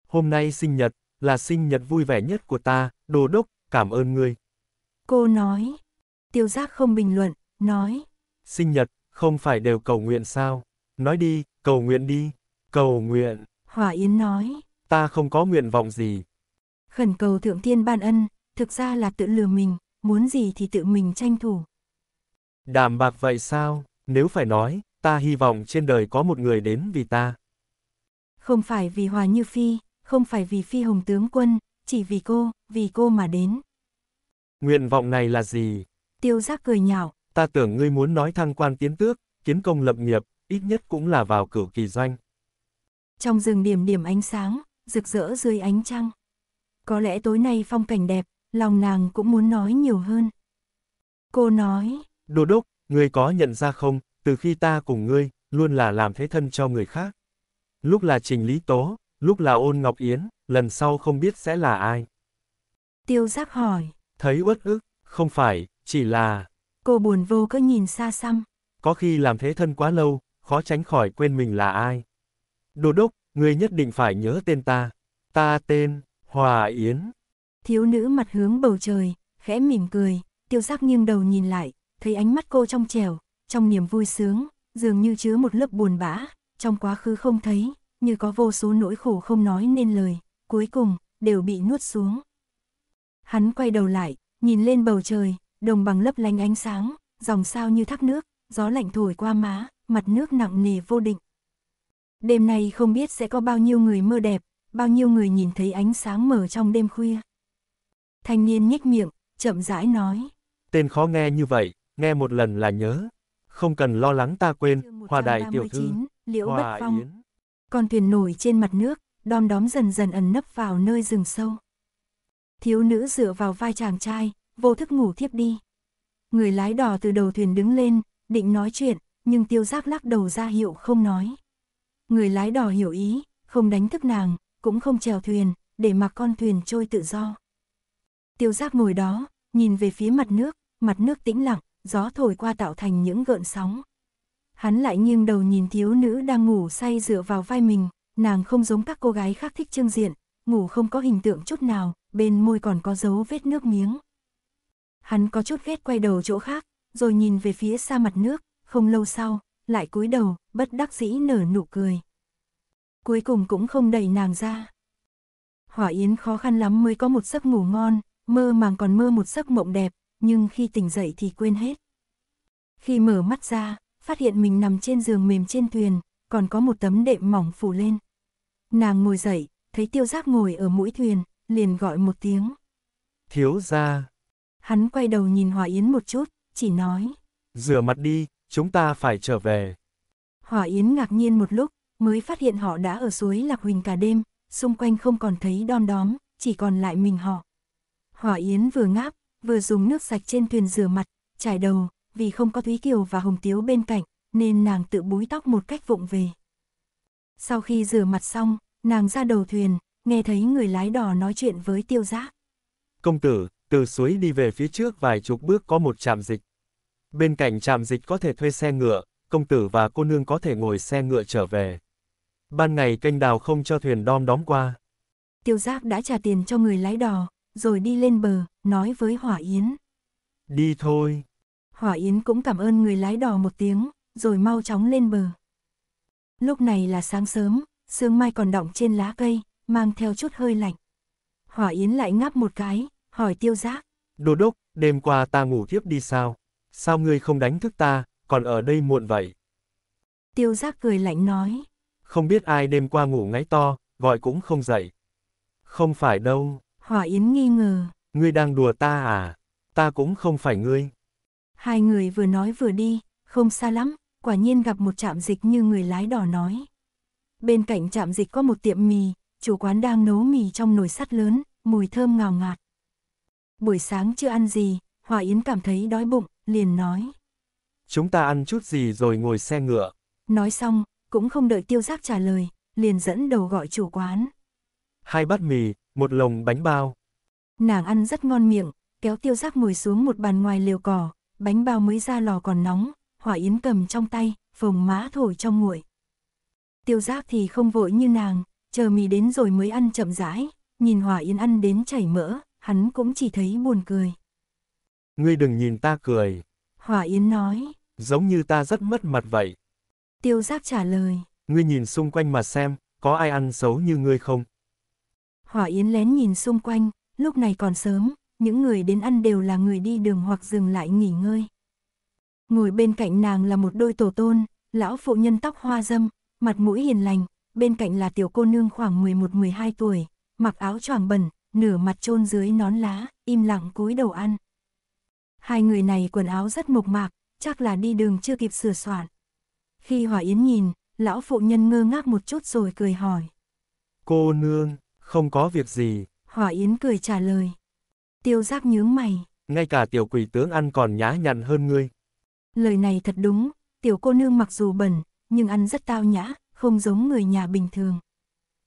Hôm nay sinh nhật, là sinh nhật vui vẻ nhất của ta, đồ đốc, cảm ơn ngươi.
Cô nói, tiêu giác không bình luận, nói.
Sinh nhật, không phải đều cầu nguyện sao? Nói đi, cầu nguyện đi, cầu nguyện.
Hỏa Yến nói,
ta không có nguyện vọng gì.
Khẩn cầu Thượng Tiên ban ân, thực ra là tự lừa mình, muốn gì thì tự mình tranh thủ.
Đàm bạc vậy sao, nếu phải nói, ta hy vọng trên đời có một người đến vì ta.
Không phải vì Hòa Như Phi, không phải vì Phi Hồng Tướng Quân, chỉ vì cô, vì cô mà
đến. Nguyện vọng này là gì?
Tiêu giác cười nhạo.
Ta tưởng ngươi muốn nói thăng quan tiến tước, kiến công lập nghiệp, ít nhất cũng là vào cửu kỳ doanh.
Trong rừng điểm điểm ánh sáng, rực rỡ dưới ánh trăng. Có lẽ tối nay phong cảnh đẹp, lòng nàng cũng muốn nói nhiều hơn. Cô nói,
Đô Đốc, ngươi có nhận ra không, từ khi ta cùng ngươi, luôn là làm thế thân cho người khác. Lúc là Trình Lý Tố, lúc là Ôn Ngọc Yến, lần sau không biết sẽ là ai. Tiêu giác hỏi, thấy uất ức, không phải, chỉ là...
Cô buồn vô cứ nhìn xa xăm.
Có khi làm thế thân quá lâu, khó tránh khỏi quên mình là ai. Đô Đốc, ngươi nhất định phải nhớ tên ta. Ta tên, Hòa Yến. Thiếu nữ
mặt hướng bầu trời, khẽ mỉm cười, tiêu giác nghiêng đầu nhìn lại, thấy ánh mắt cô trong trẻo, trong niềm vui sướng, dường như chứa một lớp buồn bã, trong quá khứ không thấy, như có vô số nỗi khổ không nói nên lời, cuối cùng, đều bị nuốt xuống. Hắn quay đầu lại, nhìn lên bầu trời, đồng bằng lấp lánh ánh sáng, dòng sao như thác nước, gió lạnh thổi qua má, mặt nước nặng nề vô định. Đêm nay không biết sẽ có bao nhiêu người mơ đẹp, bao nhiêu người nhìn thấy ánh sáng mở trong đêm khuya. Thanh niên nhếch miệng, chậm rãi nói.
Tên khó nghe như vậy, nghe một lần là nhớ. Không cần lo lắng ta quên, Hòa Đại Tiểu Thư, Liễu Hòa Bách Phong. Yến.
Con thuyền nổi trên mặt nước, đom đóm dần dần ẩn nấp vào nơi rừng sâu. Thiếu nữ dựa vào vai chàng trai, vô thức ngủ thiếp đi. Người lái đò từ đầu thuyền đứng lên, định nói chuyện, nhưng tiêu giác lắc đầu ra hiệu không nói. Người lái đò hiểu ý, không đánh thức nàng, cũng không chèo thuyền, để mặc con thuyền trôi tự do. Tiêu giác ngồi đó, nhìn về phía mặt nước, mặt nước tĩnh lặng, gió thổi qua tạo thành những gợn sóng. Hắn lại nghiêng đầu nhìn thiếu nữ đang ngủ say dựa vào vai mình, nàng không giống các cô gái khác thích trương diện, ngủ không có hình tượng chút nào, bên môi còn có dấu vết nước miếng. Hắn có chút ghét quay đầu chỗ khác, rồi nhìn về phía xa mặt nước, không lâu sau, lại cúi đầu, bất đắc dĩ nở nụ cười. Cuối cùng cũng không đẩy nàng ra. Hỏa Yến khó khăn lắm mới có một giấc ngủ ngon, mơ màng còn mơ một giấc mộng đẹp, nhưng khi tỉnh dậy thì quên hết. Khi mở mắt ra, phát hiện mình nằm trên giường mềm trên thuyền, còn có một tấm đệm mỏng phủ lên. Nàng ngồi dậy, thấy tiêu giác ngồi ở mũi thuyền, liền gọi một tiếng.
Thiếu ra.
Hắn quay đầu nhìn Hòa Yến một chút, chỉ nói.
Rửa mặt đi, chúng ta phải trở về.
Hòa Yến ngạc nhiên một lúc, mới phát hiện họ đã ở suối Lạc Huỳnh cả đêm, xung quanh không còn thấy đom đóm, chỉ còn lại mình họ. Hỏa Yến vừa ngáp, vừa dùng nước sạch trên thuyền rửa mặt, chải đầu, vì không có Thúy Kiều và Hồng Tiếu bên cạnh, nên nàng tự búi tóc một cách vụng về. Sau khi rửa mặt xong, nàng ra đầu thuyền, nghe thấy người lái đò nói chuyện với tiêu giác.
Công tử, từ suối đi về phía trước vài chục bước có một trạm dịch. Bên cạnh trạm dịch có thể thuê xe ngựa, công tử và cô nương có thể ngồi xe ngựa trở về. Ban ngày kênh đào không cho thuyền đom đóm qua.
Tiêu giác đã trả tiền cho người lái đò, rồi đi lên bờ, nói với Hỏa Yến.
Đi thôi.
Hỏa Yến cũng cảm ơn người lái đò một tiếng, rồi mau chóng lên bờ. Lúc này là sáng sớm, sương mai còn đọng trên lá cây, mang theo chút hơi lạnh. Hỏa Yến lại ngáp một cái, hỏi tiêu giác.
đồ đốc, đêm qua ta ngủ thiếp đi sao? Sao ngươi không đánh thức ta, còn ở đây muộn vậy?
Tiêu giác cười lạnh nói.
Không biết ai đêm qua ngủ ngáy to, gọi cũng không dậy. Không phải đâu,
Hỏa Yến nghi ngờ.
Ngươi đang đùa ta à? Ta cũng không phải ngươi.
Hai người vừa nói vừa đi, không xa lắm, quả nhiên gặp một trạm dịch như người lái đỏ nói. Bên cạnh trạm dịch có một tiệm mì, chủ quán đang nấu mì trong nồi sắt lớn, mùi thơm ngào ngạt. Buổi sáng chưa ăn gì, Hòa Yến cảm thấy đói bụng, liền nói.
Chúng ta ăn chút gì rồi ngồi xe ngựa.
Nói xong, cũng không đợi tiêu giác trả lời, liền dẫn đầu gọi chủ quán.
Hai bát mì, một lồng bánh bao.
Nàng ăn rất ngon miệng, kéo tiêu giác ngồi xuống một bàn ngoài liều cỏ, bánh bao mới ra lò còn nóng, hỏa yến cầm trong tay, phồng má thổi trong nguội. Tiêu giác thì không vội như nàng, chờ mì đến rồi mới ăn chậm rãi, nhìn hỏa yến ăn đến chảy mỡ, hắn cũng chỉ thấy buồn cười.
Ngươi đừng nhìn ta cười.
Hỏa yến nói.
Giống như ta rất mất mặt vậy.
Tiêu giác trả lời.
Ngươi nhìn xung quanh mà xem, có ai ăn xấu như ngươi không?
Hỏa Yến lén nhìn xung quanh, lúc này còn sớm, những người đến ăn đều là người đi đường hoặc dừng lại nghỉ ngơi. Ngồi bên cạnh nàng là một đôi tổ tôn, lão phụ nhân tóc hoa dâm, mặt mũi hiền lành, bên cạnh là tiểu cô nương khoảng 11-12 tuổi, mặc áo choàng bẩn, nửa mặt chôn dưới nón lá, im lặng cúi đầu ăn. Hai người này quần áo rất mộc mạc, chắc là đi đường chưa kịp sửa soạn. Khi Hỏa Yến nhìn, lão phụ nhân ngơ ngác một chút rồi cười hỏi.
Cô nương, không có việc gì.
Hỏa Yến cười trả lời. Tiêu giác nhướng mày.
Ngay cả tiểu quỷ tướng ăn còn nhã nhặn hơn ngươi.
Lời này thật đúng, tiểu cô nương mặc dù bẩn, nhưng ăn rất tao nhã, không giống người nhà bình thường.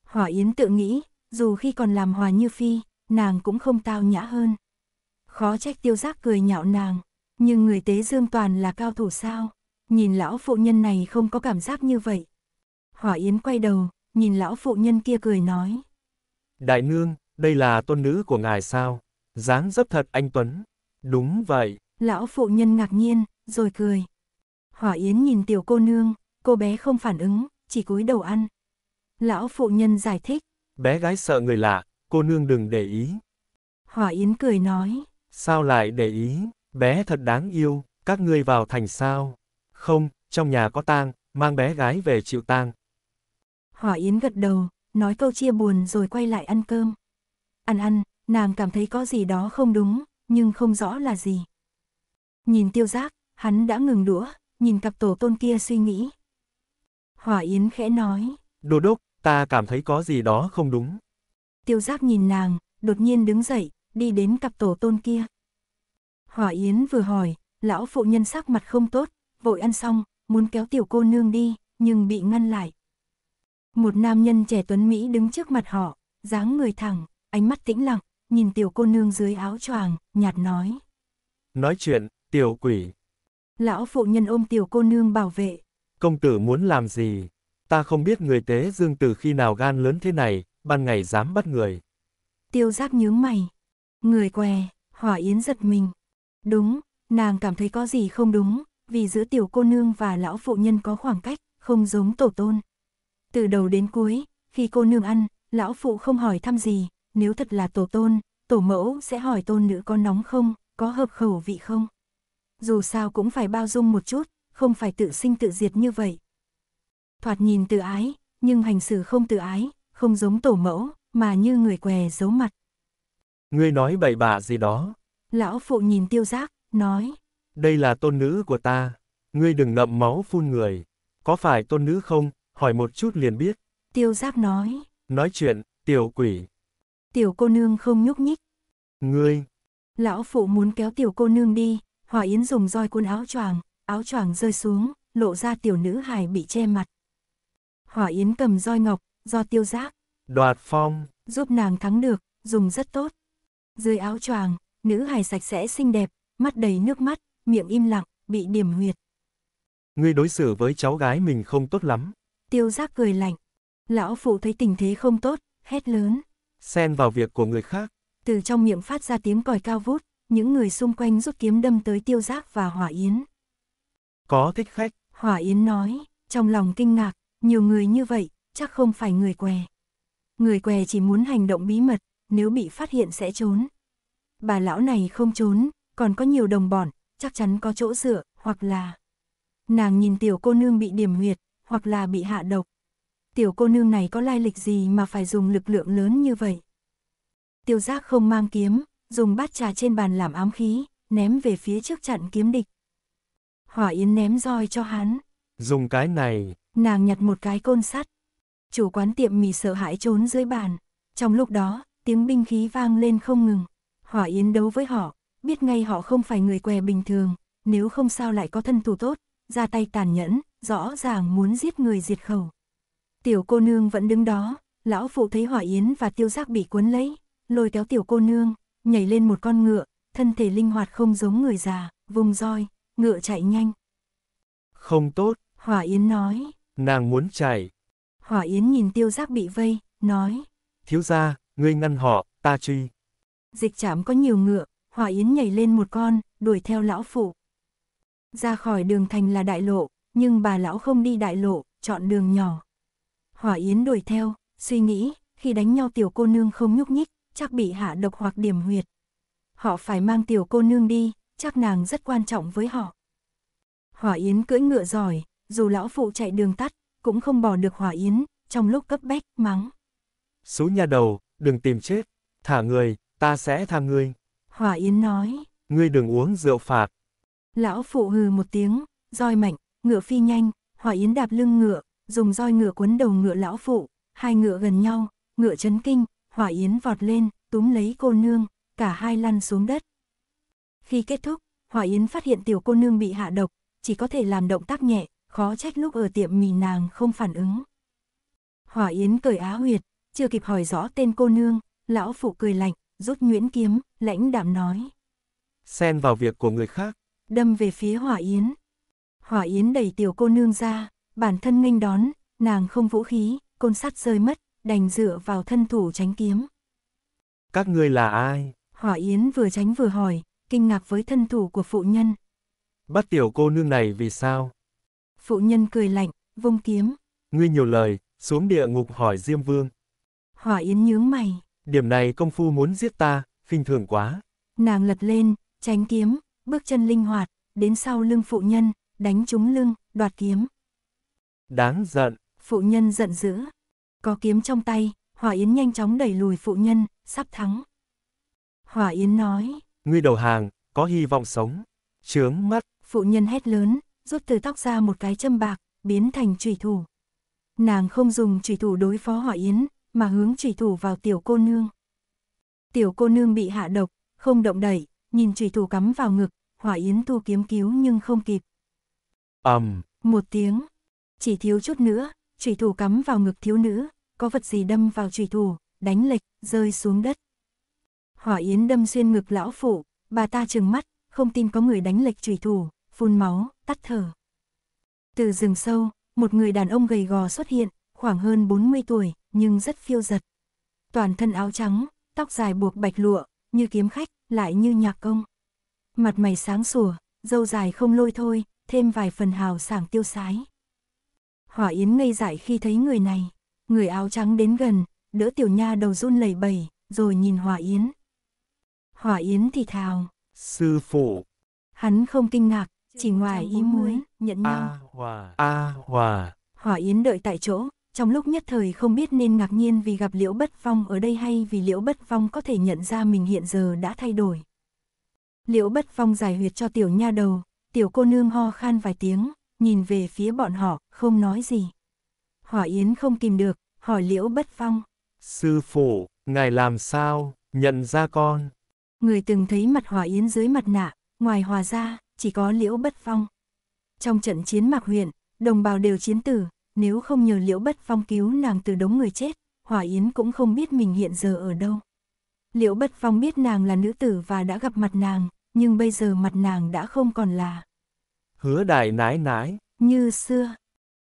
Hỏa Yến tự nghĩ, dù khi còn làm hòa như phi, nàng cũng không tao nhã hơn. Khó trách tiêu giác cười nhạo nàng, nhưng người tế dương toàn là cao thủ sao, nhìn lão phụ nhân này không có cảm giác như vậy. Hỏa Yến quay đầu, nhìn lão phụ nhân kia cười nói.
Đại nương, đây là tôn nữ của ngài sao? dáng dấp thật anh Tuấn. Đúng vậy.
Lão phụ nhân ngạc nhiên, rồi cười. Hỏa Yến nhìn tiểu cô nương, cô bé không phản ứng, chỉ cúi đầu ăn. Lão phụ nhân giải thích.
Bé gái sợ người lạ, cô nương đừng để ý.
Hỏa Yến cười nói.
Sao lại để ý, bé thật đáng yêu, các ngươi vào thành sao? Không, trong nhà có tang, mang bé gái về chịu tang.
Hỏa Yến gật đầu, nói câu chia buồn rồi quay lại ăn cơm. Ăn ăn, nàng cảm thấy có gì đó không đúng, nhưng không rõ là gì. Nhìn tiêu giác, hắn đã ngừng đũa, nhìn cặp tổ tôn kia suy nghĩ. Hỏa Yến khẽ nói.
Đồ đốc, ta cảm thấy có gì đó không đúng.
Tiêu giác nhìn nàng, đột nhiên đứng dậy, đi đến cặp tổ tôn kia. Hỏa Yến vừa hỏi, lão phụ nhân sắc mặt không tốt, vội ăn xong, muốn kéo tiểu cô nương đi, nhưng bị ngăn lại. Một nam nhân trẻ tuấn Mỹ đứng trước mặt họ, dáng người thẳng, ánh mắt tĩnh lặng, nhìn tiểu cô nương dưới áo choàng, nhạt nói.
Nói chuyện, tiểu quỷ.
Lão phụ nhân ôm
tiểu cô nương bảo vệ. Công tử muốn làm gì? Ta không biết người tế dương từ khi nào gan lớn thế này, ban ngày dám bắt người.
Tiêu giác nhướng mày. Người què, hỏa yến giật mình. Đúng, nàng cảm thấy có gì không đúng, vì giữa tiểu cô nương và lão phụ nhân có khoảng cách, không giống tổ tôn. Từ đầu đến cuối, khi cô nương ăn, lão phụ không hỏi thăm gì, nếu thật là tổ tôn, tổ mẫu sẽ hỏi tôn nữ có nóng không, có hợp khẩu vị không. Dù sao cũng phải bao dung một chút, không phải tự sinh tự diệt như vậy. Thoạt nhìn tự ái, nhưng hành xử không tự ái, không giống tổ mẫu, mà như người què giấu mặt.
Ngươi nói bậy bạ gì đó.
Lão phụ nhìn tiêu giác, nói.
Đây là tôn nữ của ta. Ngươi đừng ngậm máu phun người. Có phải tôn nữ không? hỏi một chút liền biết.
Tiêu giáp nói.
Nói chuyện, tiểu quỷ.
Tiểu cô nương không nhúc nhích. Ngươi. Lão phụ muốn kéo tiểu cô nương đi, hỏa Yến dùng roi cuốn áo choàng, áo choàng rơi xuống, lộ ra tiểu nữ hài bị che mặt. hỏa Yến cầm roi ngọc, do tiêu giác.
Đoạt phong.
Giúp nàng thắng được, dùng rất tốt. Dưới áo choàng, nữ hài sạch sẽ xinh đẹp, mắt đầy nước mắt, miệng im lặng, bị điểm huyệt.
Ngươi đối xử với cháu gái mình không tốt lắm.
Tiêu giác cười lạnh. Lão phụ thấy tình thế không tốt, hét lớn.
Xen vào việc của người khác.
Từ trong miệng phát ra tiếng còi cao vút, những người xung quanh rút kiếm đâm tới tiêu giác và hỏa yến. Có thích khách. Hỏa yến nói, trong lòng kinh ngạc, nhiều người như vậy, chắc không phải người què. Người què chỉ muốn hành động bí mật, nếu bị phát hiện sẽ trốn. Bà lão này không trốn, còn có nhiều đồng bọn, chắc chắn có chỗ dựa, hoặc là... Nàng nhìn tiểu cô nương bị điểm huyệt, hoặc là bị hạ độc. Tiểu cô nương này có lai lịch gì mà phải dùng lực lượng lớn như vậy? Tiêu giác không mang kiếm, dùng bát trà trên bàn làm ám khí, ném về phía trước chặn kiếm địch. Hỏa Yến ném roi cho hắn.
Dùng cái này.
Nàng nhặt một cái côn sắt. Chủ quán tiệm mì sợ hãi trốn dưới bàn. Trong lúc đó, tiếng binh khí vang lên không ngừng. Hỏa Yến đấu với họ, biết ngay họ không phải người què bình thường, nếu không sao lại có thân thủ tốt, ra tay tàn nhẫn, rõ ràng muốn giết người diệt khẩu. Tiểu cô nương vẫn đứng đó, lão phụ thấy hỏa yến và tiêu giác bị cuốn lấy, lôi kéo tiểu cô nương, nhảy lên một con ngựa, thân thể linh hoạt không giống người già, vùng roi, ngựa chạy nhanh. Không tốt, hỏa yến nói.
Nàng muốn chạy.
Hỏa yến nhìn tiêu giác bị vây, nói.
Thiếu gia, ngươi ngăn họ, ta truy.
Dịch chảm có nhiều ngựa, hỏa yến nhảy lên một con, đuổi theo lão phụ. Ra khỏi đường thành là đại lộ, nhưng bà lão không đi đại lộ, chọn đường nhỏ. Hỏa Yến đuổi theo, suy nghĩ, khi đánh nhau tiểu cô nương không nhúc nhích, chắc bị hạ độc hoặc điểm huyệt. Họ phải mang tiểu cô nương đi, chắc nàng rất quan trọng với họ. Hỏa Yến cưỡi ngựa giỏi, dù lão phụ chạy đường tắt, cũng không bỏ được Hỏa Yến, trong lúc cấp bách, mắng.
Xú nhà đầu, đừng tìm chết, thả người, ta sẽ tha ngươi.
Hỏa Yến nói.
Ngươi đừng uống rượu phạt.
Lão phụ hừ một tiếng, roi mạnh, ngựa phi nhanh, hỏa yến đạp lưng ngựa, dùng roi ngựa quấn đầu ngựa lão phụ, hai ngựa gần nhau, ngựa chấn kinh, hỏa yến vọt lên, túm lấy cô nương, cả hai lăn xuống đất. Khi kết thúc, hỏa yến phát hiện tiểu cô nương bị hạ độc, chỉ có thể làm động tác nhẹ, khó trách lúc ở tiệm mì nàng không phản ứng. Hỏa yến cởi á huyệt, chưa kịp hỏi rõ tên cô nương, lão phụ cười lạnh, rút nguyễn kiếm, lãnh đạm nói.
Xen vào việc của người khác.
Đâm về phía hỏa yến hỏa yến đẩy tiểu cô nương ra, bản thân nghênh đón, nàng không vũ khí, côn sắt rơi mất, đành dựa vào thân thủ tránh kiếm.
Các ngươi là ai?
Hỏa yến vừa tránh vừa hỏi, kinh ngạc với thân thủ của phụ nhân.
Bắt tiểu cô nương này vì sao?
Phụ nhân cười lạnh, vung kiếm.
Ngươi nhiều lời, xuống địa ngục hỏi Diêm Vương.
Hỏa yến nhướng mày.
Điểm này công phu muốn giết ta, khinh thường quá.
Nàng lật lên, tránh kiếm, bước chân linh hoạt, đến sau lưng phụ nhân, đánh trúng lưng, đoạt kiếm.
Đáng giận.
Phụ nhân giận dữ. Có kiếm trong tay, Hỏa Yến nhanh chóng đẩy lùi phụ nhân, sắp thắng. Hỏa Yến nói.
Ngươi đầu hàng, có hy vọng sống. Chướng
mắt. Phụ nhân hét lớn, rút từ tóc ra một cái châm bạc, biến thành trùy thủ. Nàng không dùng trùy thủ đối phó Hỏa Yến, mà hướng trùy thủ vào tiểu cô nương. Tiểu cô nương bị hạ độc, không động đẩy, nhìn trùy thủ cắm vào ngực, Hỏa Yến thu kiếm cứu nhưng không kịp, ầm. Um. Một tiếng. Chỉ thiếu chút nữa, chủy thủ cắm vào ngực thiếu nữ, có vật gì đâm vào chủy thủ, đánh lệch, rơi xuống đất. Hỏa Yến đâm xuyên ngực lão phụ, bà ta trừng mắt, không tin có người đánh lệch chủy thủ, phun máu, tắt thở. Từ rừng sâu, một người đàn ông gầy gò xuất hiện, khoảng hơn 40 tuổi, nhưng rất phiêu giật. Toàn thân áo trắng, tóc dài buộc bạch lụa, như kiếm khách, lại như nhạc công. Mặt mày sáng sủa, râu dài không lôi thôi, thêm vài phần hào sảng tiêu sái. Hỏa Yến ngây dại khi thấy người này, người áo trắng đến gần, đỡ tiểu nha đầu run lẩy bẩy, rồi nhìn Hỏa Yến. Hỏa Yến thì thào,
sư phụ.
Hắn không kinh ngạc, chỉ ngoài ý muốn, nhận nhau. A
Hòa, A Hòa.
Hỏa Yến đợi tại chỗ, trong lúc nhất thời không biết nên ngạc nhiên vì gặp Liễu Bất Phong ở đây hay vì Liễu Bất Phong có thể nhận ra mình hiện giờ đã thay đổi. Liễu Bất Phong giải huyệt cho tiểu nha đầu, Tiểu cô nương ho khan vài tiếng, nhìn về phía bọn họ, không nói gì. Hỏa Yến không kìm được, hỏi Liễu Bất Phong.
Sư phụ, ngài làm sao, nhận ra con.
Người từng thấy mặt Hỏa Yến dưới mặt nạ, ngoài hòa ra, chỉ có Liễu Bất Phong. Trong trận chiến mạc huyện, đồng bào đều chiến tử, nếu không nhờ Liễu Bất Phong cứu nàng từ đống người chết, Hỏa Yến cũng không biết mình hiện giờ ở đâu. Liễu Bất Phong biết nàng là nữ tử và đã gặp mặt nàng, nhưng bây giờ mặt nàng đã không còn là
hứa đại nái nái
như xưa.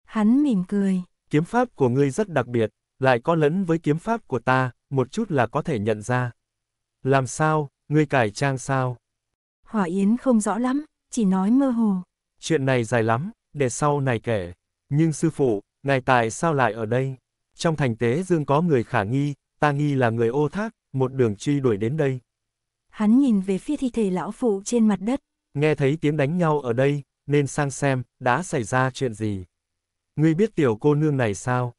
Hắn mỉm cười.
Kiếm pháp của ngươi rất đặc biệt, lại có lẫn với kiếm pháp của ta, một chút là có thể nhận ra. Làm sao, ngươi cải trang sao?
Hỏa Yến không rõ lắm, chỉ nói mơ hồ.
Chuyện này dài lắm, để sau này kể. Nhưng sư phụ, ngài tại sao lại ở đây? Trong thành tế dương có người khả nghi, ta nghi là người ô thác, một đường truy đuổi đến đây
hắn nhìn về phía thi thể lão phụ trên mặt đất.
Nghe thấy tiếng đánh nhau ở đây, nên sang xem, đã xảy ra chuyện gì. Ngươi biết tiểu cô nương này sao?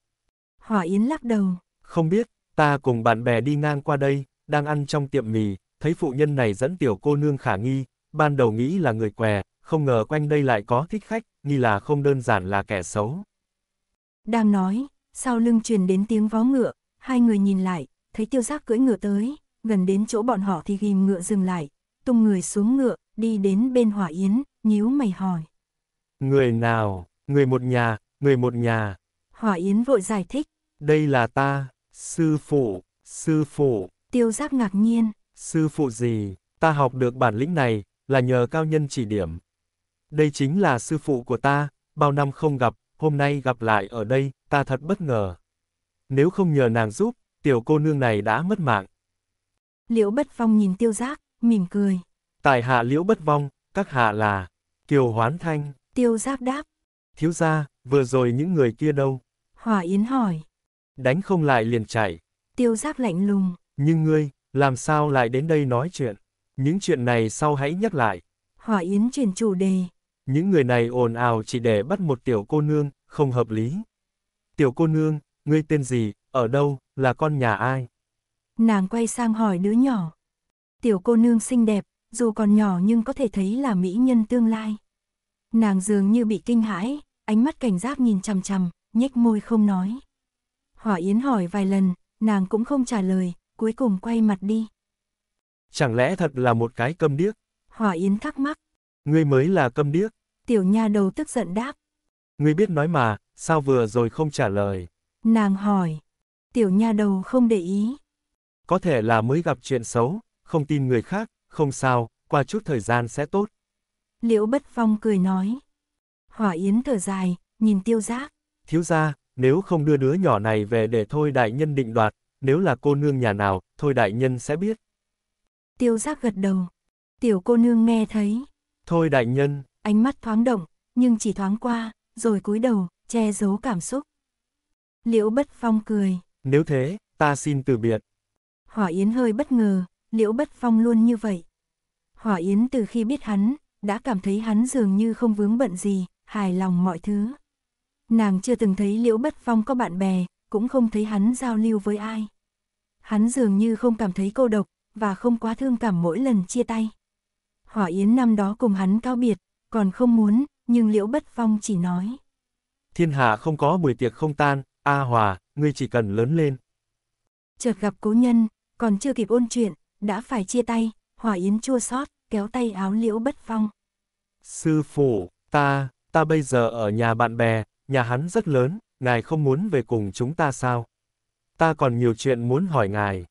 Hỏa Yến lắc đầu.
Không biết, ta cùng bạn bè đi ngang qua đây, đang ăn trong tiệm mì, thấy phụ nhân này dẫn tiểu cô nương khả nghi, ban đầu nghĩ là người què, không ngờ quanh đây lại có thích khách, nghi là không đơn giản là kẻ xấu.
Đang nói, sau lưng truyền đến tiếng vó ngựa, hai người nhìn lại, thấy tiêu giác cưỡi ngựa tới gần đến chỗ bọn họ thì ghim ngựa dừng lại, tung người xuống ngựa, đi đến bên hỏa yến, nhíu mày hỏi.
Người nào, người một nhà, người một nhà.
Hỏa yến vội giải thích.
Đây là ta, sư phụ, sư phụ.
Tiêu giác ngạc nhiên.
Sư phụ gì, ta học được bản lĩnh này, là nhờ cao nhân chỉ điểm. Đây chính là sư phụ của ta, bao năm không gặp, hôm nay gặp lại ở đây, ta thật bất ngờ. Nếu không nhờ nàng giúp, tiểu cô nương này đã mất mạng.
Liễu Bất Vong nhìn tiêu giác, mỉm
cười. Tại hạ Liễu Bất Vong, các hạ là Kiều Hoán Thanh.
Tiêu giác đáp.
Thiếu gia, vừa rồi những người kia đâu?
Hỏa Yến hỏi.
Đánh không lại liền chạy.
Tiêu giác lạnh lùng.
Nhưng ngươi, làm sao lại đến đây nói chuyện? Những chuyện này sau hãy nhắc lại. Hỏa Yến chuyển chủ đề. Những người này ồn ào chỉ để bắt một tiểu cô nương, không hợp lý. Tiểu cô nương, ngươi tên gì, ở đâu, là con nhà ai?
Nàng quay sang hỏi đứa nhỏ. Tiểu cô nương xinh đẹp, dù còn nhỏ nhưng có thể thấy là mỹ nhân tương lai. Nàng dường như bị kinh hãi, ánh mắt cảnh giác nhìn chằm chằm, nhếch môi không nói. Hỏa Yến hỏi vài lần, nàng cũng không trả lời, cuối cùng quay mặt đi.
Chẳng lẽ thật là một cái câm điếc?
Hỏa Yến thắc mắc.
Ngươi mới là câm điếc.
Tiểu nha đầu tức giận đáp.
Ngươi biết nói mà, sao vừa rồi không trả lời?
Nàng hỏi. Tiểu nha đầu không để ý,
có thể là mới gặp chuyện xấu, không tin người khác, không sao, qua chút thời gian sẽ tốt.
Liễu Bất Phong cười nói. Hỏa Yến thở dài, nhìn tiêu giác.
Thiếu gia nếu không đưa đứa nhỏ này về để thôi đại nhân định đoạt, nếu là cô nương nhà nào, thôi đại nhân sẽ biết.
Tiêu giác gật đầu. Tiểu cô nương nghe thấy.
Thôi đại nhân.
Ánh mắt thoáng động, nhưng chỉ thoáng qua, rồi cúi đầu, che giấu cảm xúc. Liễu Bất Phong cười.
Nếu thế, ta xin từ biệt.
Hỏa Yến hơi bất ngờ, Liễu Bất Phong luôn như vậy. Hỏa Yến từ khi biết hắn, đã cảm thấy hắn dường như không vướng bận gì, hài lòng mọi thứ. Nàng chưa từng thấy Liễu Bất Phong có bạn bè, cũng không thấy hắn giao lưu với ai. Hắn dường như không cảm thấy cô độc, và không quá thương cảm mỗi lần chia tay. Hỏa Yến năm đó cùng hắn cao biệt, còn không muốn, nhưng Liễu Bất Phong chỉ nói.
Thiên hạ không có buổi tiệc không tan, A Hòa, ngươi chỉ cần lớn lên.
Chợt gặp cố nhân, còn chưa kịp ôn chuyện, đã phải chia tay, hỏa yến chua xót kéo tay áo liễu bất phong.
Sư phụ, ta, ta bây giờ ở nhà bạn bè, nhà hắn rất lớn, ngài không muốn về cùng chúng ta sao? Ta còn nhiều chuyện muốn hỏi ngài.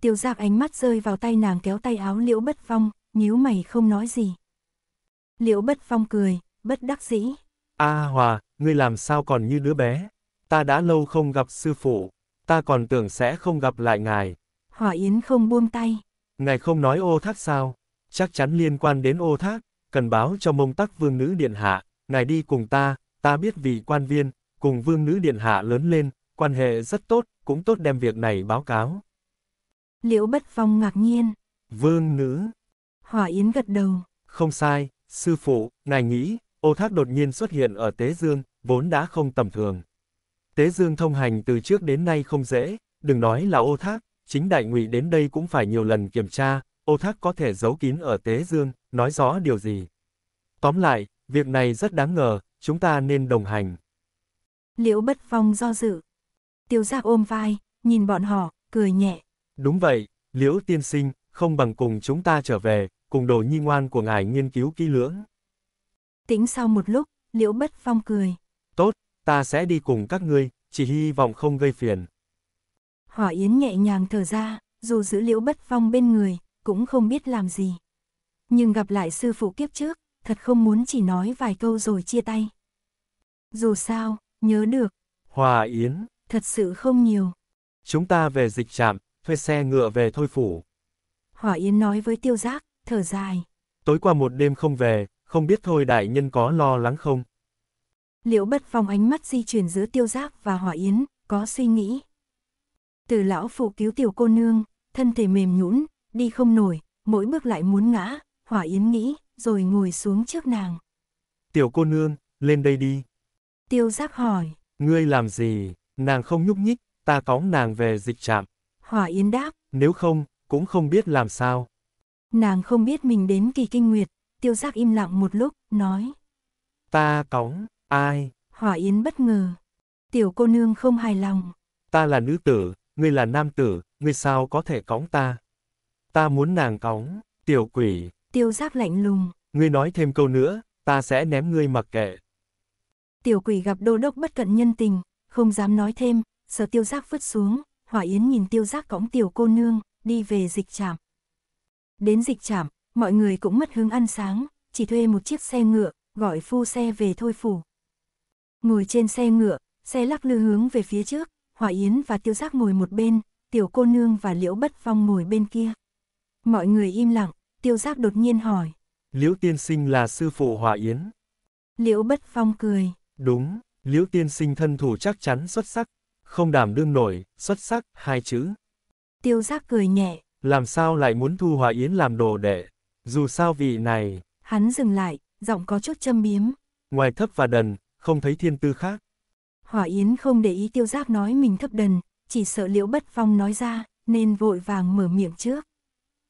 tiểu giạc ánh mắt rơi vào tay nàng kéo tay áo liễu bất phong, nhíu mày không nói gì. Liễu bất phong cười, bất đắc dĩ.
A à, Hòa, ngươi làm sao còn như đứa bé? Ta đã lâu không gặp sư phụ, ta còn tưởng sẽ không gặp lại ngài,
Hỏa Yến không buông tay.
Ngài không nói ô thác sao? Chắc chắn liên quan đến ô thác, cần báo cho mông tắc vương nữ điện hạ, ngài đi cùng ta, ta biết vì quan viên, cùng vương nữ điện hạ lớn lên, quan hệ rất tốt, cũng tốt đem việc này báo cáo.
Liễu bất phong ngạc nhiên.
Vương nữ.
Hỏa Yến gật đầu.
Không sai, sư phụ, ngài nghĩ, ô thác đột nhiên xuất hiện ở Tế Dương, vốn đã không tầm thường. Tế Dương thông hành từ trước đến nay không dễ, đừng nói là ô thác, chính đại ngụy đến đây cũng phải nhiều lần kiểm tra, ô thác có thể giấu kín ở Tế Dương, nói rõ điều gì. Tóm lại, việc này rất đáng ngờ, chúng ta nên đồng hành.
Liễu bất phong do dự. Tiêu giác ôm vai, nhìn bọn họ, cười nhẹ.
Đúng vậy, Liễu tiên sinh, không bằng cùng chúng ta trở về, cùng đồ nhi ngoan của ngài nghiên cứu kỹ lưỡng.
Tĩnh sau một lúc, Liễu bất phong cười.
Tốt, ta sẽ đi cùng các ngươi, chỉ hy vọng không gây phiền.
Hỏa Yến nhẹ nhàng thở ra, dù giữ liễu bất phong bên người, cũng không biết làm gì. Nhưng gặp lại sư phụ kiếp trước, thật không muốn chỉ nói vài câu rồi chia tay. Dù sao, nhớ được.
Hòa Yến.
Thật sự không nhiều.
Chúng ta về dịch trạm, thuê xe ngựa về thôi phủ.
Hòa Yến nói với tiêu giác, thở dài.
Tối qua một đêm không về, không biết thôi đại nhân có lo lắng không?
Liễu bất phong ánh mắt di chuyển giữa tiêu giác và Hòa Yến, có suy nghĩ. Từ lão phụ cứu tiểu cô nương, thân thể mềm nhũn, đi không nổi, mỗi bước lại muốn ngã, hỏa yến nghĩ, rồi ngồi xuống trước nàng.
Tiểu cô nương, lên đây đi.
Tiêu giác hỏi.
Ngươi làm gì, nàng không nhúc nhích, ta cóng nàng về dịch trạm.
Hỏa yến đáp.
Nếu không, cũng không biết làm sao.
Nàng không biết mình đến kỳ kinh nguyệt, tiêu giác im lặng một lúc, nói.
Ta cóng, ai?
Hỏa yến bất ngờ. Tiểu cô nương không hài lòng.
Ta là nữ tử, ngươi là nam tử, ngươi sao có thể cõng ta? Ta muốn nàng cõng, tiểu quỷ.
Tiêu giáp lạnh lùng.
Ngươi nói thêm câu nữa, ta sẽ ném ngươi mặc kệ.
Tiểu quỷ gặp đô đốc bất cận nhân tình, không dám nói thêm, sợ tiêu giác vứt xuống, hỏa yến nhìn tiêu giác cõng tiểu cô nương, đi về dịch trạm. Đến dịch trạm, mọi người cũng mất hướng ăn sáng, chỉ thuê một chiếc xe ngựa, gọi phu xe về thôi phủ. Ngồi trên xe ngựa, xe lắc lư hướng về phía trước, Hỏa Yến và Tiêu Giác ngồi một bên, Tiểu Cô Nương và Liễu Bất Phong ngồi bên kia. Mọi người im lặng, Tiêu Giác đột nhiên hỏi.
Liễu Tiên Sinh là sư phụ Hỏa Yến.
Liễu Bất Phong cười.
Đúng, Liễu Tiên Sinh thân thủ chắc chắn xuất sắc, không đảm đương nổi, xuất sắc, hai chữ.
Tiêu Giác cười nhẹ.
Làm sao lại muốn thu Hỏa Yến làm đồ đệ, dù sao vị này.
Hắn dừng lại, giọng có chút châm biếm.
Ngoài thấp và đần, không thấy thiên tư khác.
Hỏa Yến không để ý tiêu giác nói mình thấp đần, chỉ sợ liễu bất phong nói ra, nên vội vàng mở miệng trước.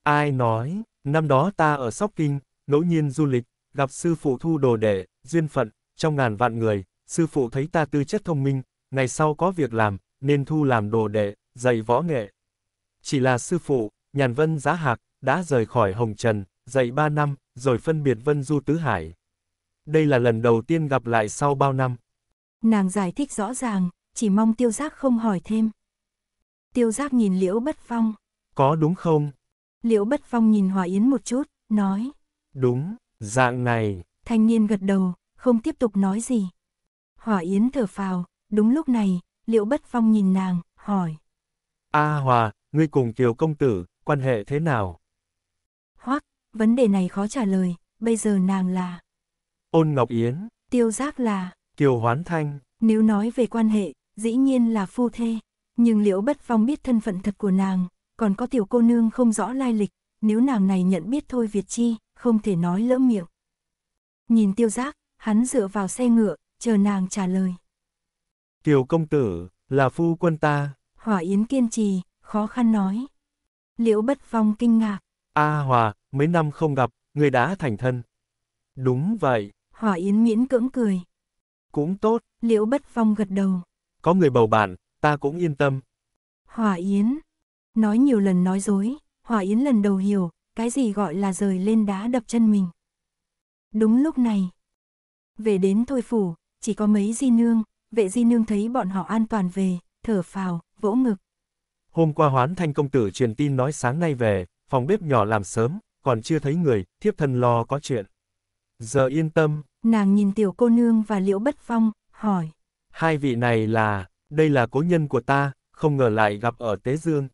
Ai nói, năm đó ta ở Sóc Kinh, ngẫu nhiên du lịch, gặp sư phụ thu đồ đệ, duyên phận, trong ngàn vạn người, sư phụ thấy ta tư chất thông minh, ngày sau có việc làm, nên thu làm đồ đệ, dạy võ nghệ. Chỉ là sư phụ, nhàn vân giá hạc, đã rời khỏi Hồng Trần, dạy ba năm, rồi phân biệt vân du tứ hải. Đây là lần đầu tiên gặp lại sau bao năm
nàng giải thích rõ ràng, chỉ mong tiêu giác không hỏi thêm. Tiêu giác nhìn liễu bất phong.
Có đúng không?
Liễu bất phong nhìn Hòa Yến một chút, nói.
Đúng, dạng này.
Thanh niên gật đầu, không tiếp tục nói gì. Hòa Yến thở phào, đúng lúc này, liễu bất phong nhìn nàng, hỏi.
A Hòa, ngươi cùng Kiều Công Tử, quan hệ thế nào?
Hoắc, vấn đề này khó trả lời, bây giờ nàng là...
Ôn Ngọc Yến.
Tiêu giác là,
Kiều Hoán Thanh.
Nếu nói về quan hệ, dĩ nhiên là phu thê, nhưng Liễu Bất Phong biết thân phận thật của nàng, còn có tiểu cô nương không rõ lai lịch, nếu nàng này nhận biết thôi Việt Chi, không thể nói lỡ miệng. Nhìn tiêu giác, hắn dựa vào xe ngựa, chờ nàng trả lời.
Kiều công tử, là phu quân ta.
Hỏa Yến kiên trì, khó khăn nói. Liễu Bất Phong kinh ngạc.
A à, Hòa, mấy năm không gặp, người đã thành thân. Đúng vậy.
Hỏa Yến miễn cưỡng cười, cũng tốt. Liễu Bất Phong gật đầu.
Có người bầu bạn, ta cũng yên tâm.
Hòa Yến. Nói nhiều lần nói dối, Hòa Yến lần đầu hiểu, cái gì gọi là rời lên đá đập chân mình. Đúng lúc này. Về đến thôi phủ, chỉ có mấy di nương, vệ di nương thấy bọn họ an toàn về, thở phào, vỗ ngực.
Hôm qua hoán thanh công tử truyền tin nói sáng nay về, phòng bếp nhỏ làm sớm, còn chưa thấy người, thiếp thân lo có chuyện. Giờ yên tâm.
Nàng nhìn tiểu cô nương và liễu bất phong, hỏi.
Hai vị này là, đây là cố nhân của ta, không ngờ lại gặp ở Tế Dương.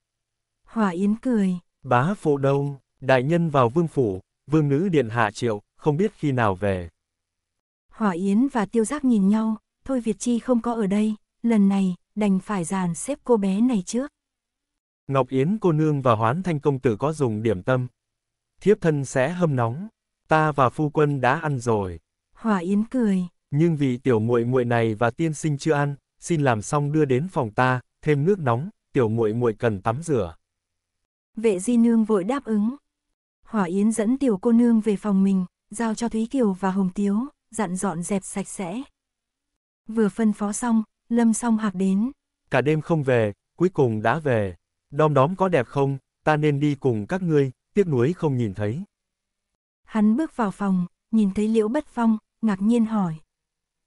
hỏa Yến cười.
Bá phụ đông đại nhân vào vương phủ, vương nữ điện hạ triệu, không biết khi nào về.
hỏa Yến và tiêu giác nhìn nhau, thôi Việt Chi không có ở đây, lần này, đành phải dàn xếp cô bé này trước.
Ngọc Yến cô nương và Hoán Thanh công tử có dùng điểm tâm. Thiếp thân sẽ hâm nóng. Ta và phu quân đã ăn rồi.
Hỏa Yến cười.
Nhưng vị tiểu muội muội này và tiên sinh chưa ăn, xin làm xong đưa đến phòng ta, thêm nước nóng, tiểu muội muội cần tắm rửa.
Vệ Di Nương vội đáp ứng. Hỏa Yến dẫn tiểu cô nương về phòng mình, giao cho Thúy Kiều và Hồng Tiếu, dặn dọn dẹp sạch sẽ. Vừa phân phó xong, Lâm Song Hạc đến.
Cả đêm không về, cuối cùng đã về. Đom đóm có đẹp không, ta nên đi cùng các ngươi, tiếc nuối không nhìn thấy.
Hắn bước vào phòng, nhìn thấy Liễu Bất Phong, ngạc nhiên hỏi.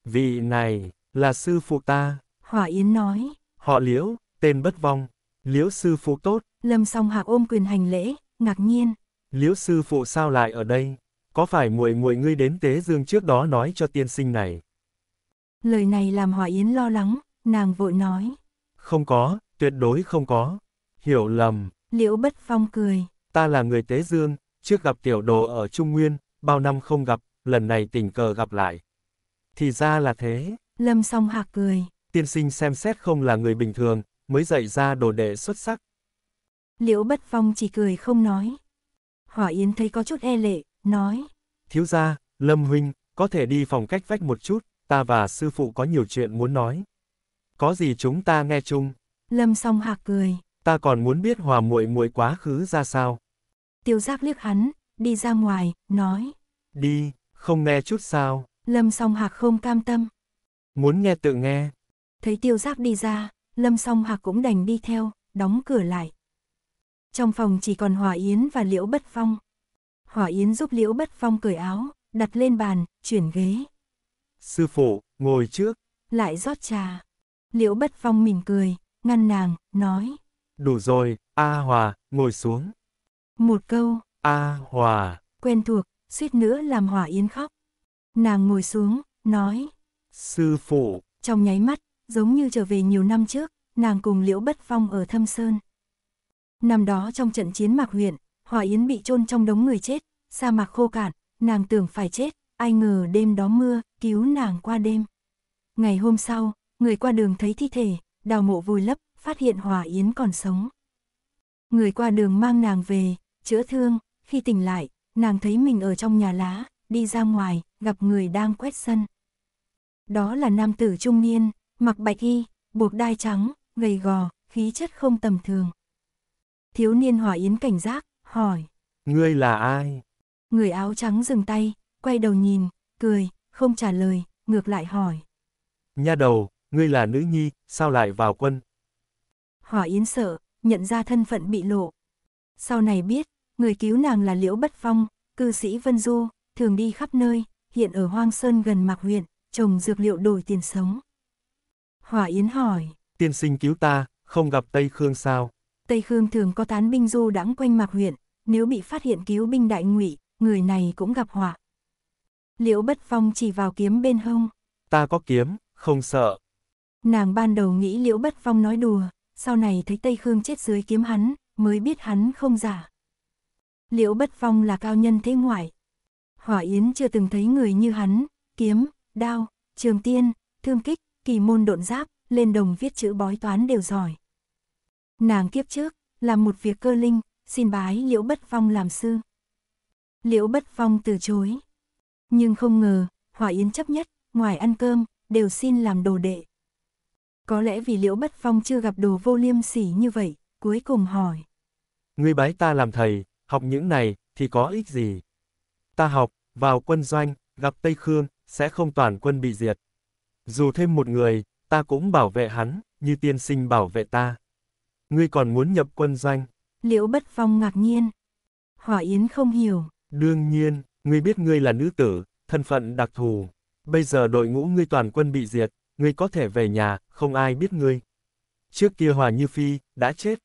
Vị này, là sư phụ ta.
Hỏa Yến nói.
Họ Liễu, tên Bất Vong. Liễu sư phụ tốt.
Lâm song hạc ôm quyền hành lễ, ngạc nhiên.
Liễu sư phụ sao lại ở đây? Có phải muội muội ngươi đến Tế Dương trước đó nói cho tiên sinh này?
Lời này làm Hỏa Yến lo lắng, nàng vội nói.
Không có, tuyệt đối không có. Hiểu lầm.
Liễu Bất Phong cười.
Ta là người Tế Dương, trước gặp tiểu đồ ở Trung Nguyên, bao năm không gặp, lần này tình cờ gặp lại. Thì ra là thế.
Lâm song hạc cười.
Tiên sinh xem xét không là người bình thường, mới dạy ra đồ đệ xuất sắc.
Liễu bất phong chỉ cười không nói. Hỏa Yến thấy có chút e lệ, nói.
Thiếu gia, Lâm Huynh, có thể đi phòng cách vách một chút, ta và sư phụ có nhiều chuyện muốn nói. Có gì chúng ta nghe chung?
Lâm song hạc cười.
Ta còn muốn biết hòa muội muội quá khứ ra sao
tiêu giác liếc hắn, đi ra ngoài, nói.
Đi, không nghe chút sao.
Lâm song hạc không cam tâm.
Muốn nghe tự nghe.
Thấy tiêu giác đi ra, lâm song hạc cũng đành đi theo, đóng cửa lại. Trong phòng chỉ còn Hòa Yến và Liễu Bất Phong. Hòa Yến giúp Liễu Bất Phong cởi áo, đặt lên bàn, chuyển ghế.
Sư phụ, ngồi trước.
Lại rót trà. Liễu Bất Phong mỉm cười, ngăn nàng, nói.
Đủ rồi, A Hòa, ngồi xuống.
Một câu,
a hòa,
quen thuộc, suýt nữa làm hỏa yến khóc. Nàng ngồi xuống, nói,
sư phụ,
trong nháy mắt, giống như trở về nhiều năm trước, nàng cùng Liễu Bất Phong ở Thâm Sơn. Năm đó trong trận chiến Mạc huyện, Hòa Yến bị chôn trong đống người chết, sa mạc khô cạn, nàng tưởng phải chết, ai ngờ đêm đó mưa, cứu nàng qua đêm. Ngày hôm sau, người qua đường thấy thi thể, đào mộ vùi lấp, phát hiện Hòa Yến còn sống. Người qua đường mang nàng về, chữa thương, khi tỉnh lại, nàng thấy mình ở trong nhà lá, đi ra ngoài, gặp người đang quét sân. Đó là nam tử trung niên, mặc bạch y, buộc đai trắng, gầy gò, khí chất không tầm thường. Thiếu niên hỏa yến cảnh giác, hỏi.
Ngươi là ai?
Người áo trắng dừng tay, quay đầu nhìn, cười, không trả lời, ngược lại hỏi.
Nha đầu, ngươi là nữ nhi, sao lại vào quân?
Hỏa yến sợ, nhận ra thân phận bị lộ. Sau này biết, người cứu nàng là Liễu Bất Phong, cư sĩ Vân Du, thường đi khắp nơi, hiện ở Hoang Sơn gần Mạc huyện, trồng dược liệu đổi tiền sống. Hỏa Yến hỏi,
tiên sinh cứu ta, không gặp Tây Khương sao?
Tây Khương thường có tán binh du đãng quanh Mạc huyện, nếu bị phát hiện cứu binh đại ngụy, người này cũng gặp họa. Liễu Bất Phong chỉ vào kiếm bên hông.
Ta có kiếm, không sợ.
Nàng ban đầu nghĩ Liễu Bất Phong nói đùa, sau này thấy Tây Khương chết dưới kiếm hắn, mới biết hắn không giả liễu bất phong là cao nhân thế ngoại. Hỏa Yến chưa từng thấy người như hắn, kiếm, đao, trường tiên, thương kích, kỳ môn độn giáp, lên đồng viết chữ bói toán đều giỏi. Nàng kiếp trước, làm một việc cơ linh, xin bái Liễu Bất Phong làm sư. Liễu Bất Phong từ chối. Nhưng không ngờ, Hỏa Yến chấp nhất, ngoài ăn cơm, đều xin làm đồ đệ. Có lẽ vì Liễu Bất Phong chưa gặp đồ vô liêm sỉ như vậy, cuối cùng hỏi.
Ngươi bái ta làm thầy, học những này, thì có ích gì? Ta học, vào quân doanh, gặp Tây Khương, sẽ không toàn quân bị diệt. Dù thêm một người, ta cũng bảo vệ hắn, như tiên sinh bảo vệ ta. Ngươi còn muốn nhập quân doanh?
Liễu Bất Phong ngạc nhiên. Hỏa Yến không hiểu.
Đương nhiên, ngươi biết ngươi là nữ tử, thân phận đặc thù. Bây giờ đội ngũ ngươi toàn quân bị diệt, ngươi có thể về nhà, không ai biết ngươi. Trước kia Hòa Như Phi, đã chết.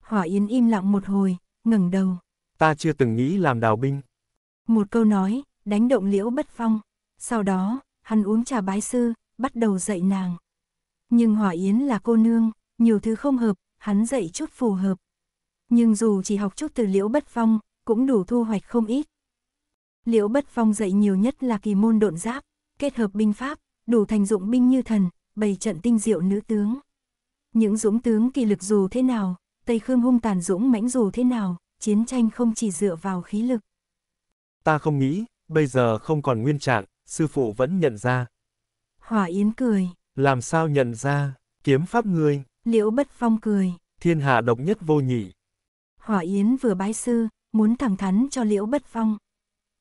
Hỏa Yến im lặng một hồi, ngẩng đầu
ta chưa từng nghĩ làm đào binh.
Một câu nói, đánh động liễu bất phong. Sau đó, hắn uống trà bái sư, bắt đầu dạy nàng. Nhưng Hỏa Yến là cô nương, nhiều thứ không hợp, hắn dạy chút phù hợp. Nhưng dù chỉ học chút từ liễu bất phong, cũng đủ thu hoạch không ít. Liễu bất phong dạy nhiều nhất là kỳ môn độn giáp, kết hợp binh pháp, đủ thành dụng binh như thần, bày trận tinh diệu nữ tướng. Những dũng tướng kỳ lực dù thế nào, Tây Khương hung tàn dũng mãnh dù thế nào, chiến tranh không chỉ dựa vào khí lực.
Ta không nghĩ, bây giờ không còn nguyên trạng, sư phụ vẫn nhận ra.
Hỏa Yến cười.
Làm sao nhận ra, kiếm pháp ngươi.
Liễu Bất Phong cười.
Thiên hạ độc nhất vô nhị.
Hỏa Yến vừa bái sư, muốn thẳng thắn cho Liễu Bất Phong.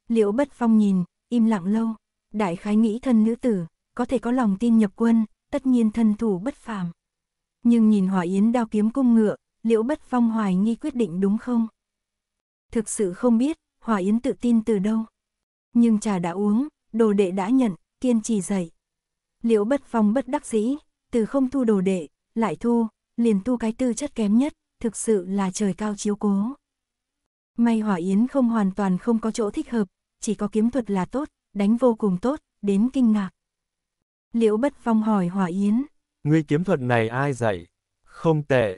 Liễu Bất Phong nhìn, im lặng lâu. Đại khái nghĩ thân nữ tử, có thể có lòng tin nhập quân, tất nhiên thân thủ bất phàm. Nhưng nhìn Hỏa Yến đao kiếm cung ngựa, Liễu Bất Phong hoài nghi quyết định đúng không? thực sự không biết, Hòa Yến tự tin từ đâu. Nhưng trà đã uống, đồ đệ đã nhận, kiên trì dậy. Liễu bất phong bất đắc dĩ, từ không thu đồ đệ, lại thu, liền thu cái tư chất kém nhất, thực sự là trời cao chiếu cố. May Hỏa Yến không hoàn toàn không có chỗ thích hợp, chỉ có kiếm thuật là tốt, đánh vô cùng tốt, đến kinh ngạc. Liễu Bất Phong hỏi Hỏa Yến.
Ngươi kiếm thuật này ai dạy? Không tệ.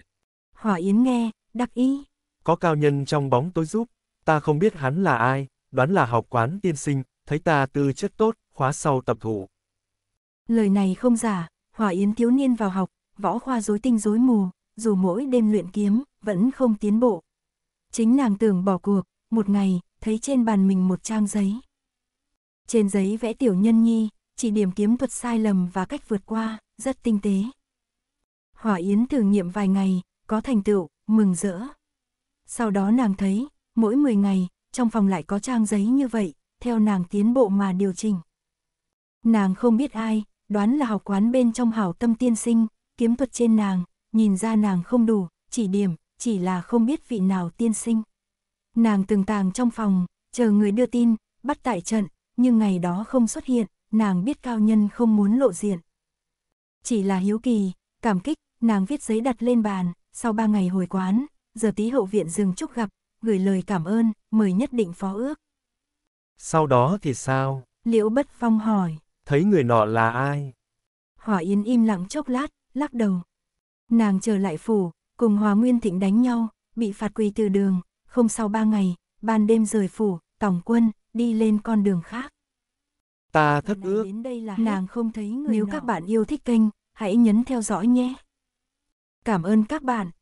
Hỏa Yến nghe, đắc ý
có cao nhân trong bóng tối giúp, ta không biết hắn là ai, đoán là học quán tiên sinh, thấy ta tư chất tốt, khóa sau tập thủ Lời
này không giả, Hòa Yến thiếu niên vào học, võ khoa dối tinh dối mù, dù mỗi đêm luyện kiếm, vẫn không tiến bộ. Chính nàng tưởng bỏ cuộc, một ngày, thấy trên bàn mình một trang giấy. Trên giấy vẽ tiểu nhân nhi, chỉ điểm kiếm thuật sai lầm và cách vượt qua, rất tinh tế. Hỏa Yến thử nghiệm vài ngày, có thành tựu, mừng rỡ. Sau đó nàng thấy, mỗi 10 ngày, trong phòng lại có trang giấy như vậy, theo nàng tiến bộ mà điều chỉnh. Nàng không biết ai, đoán là học quán bên trong hảo tâm tiên sinh, kiếm thuật trên nàng, nhìn ra nàng không đủ, chỉ điểm, chỉ là không biết vị nào tiên sinh. Nàng từng tàng trong phòng, chờ người đưa tin, bắt tại trận, nhưng ngày đó không xuất hiện, nàng biết cao nhân không muốn lộ diện. Chỉ là hiếu kỳ, cảm kích, nàng viết giấy đặt lên bàn, sau ba ngày hồi quán, giờ tí hậu viện dừng chúc gặp, gửi lời cảm ơn, mời nhất định phó ước.
Sau đó thì sao?
Liễu Bất Phong hỏi.
Thấy người nọ là ai?
Hỏa yên im lặng chốc lát, lắc đầu. Nàng trở lại phủ, cùng Hòa Nguyên Thịnh đánh nhau, bị phạt quỳ từ đường, không sau ba ngày, ban đêm rời phủ, tổng quân, đi lên con đường khác.
Ta thất ước. Đến
đây là nàng không thấy người Nếu nào. các bạn yêu thích kênh, hãy nhấn theo dõi nhé. Cảm ơn các bạn.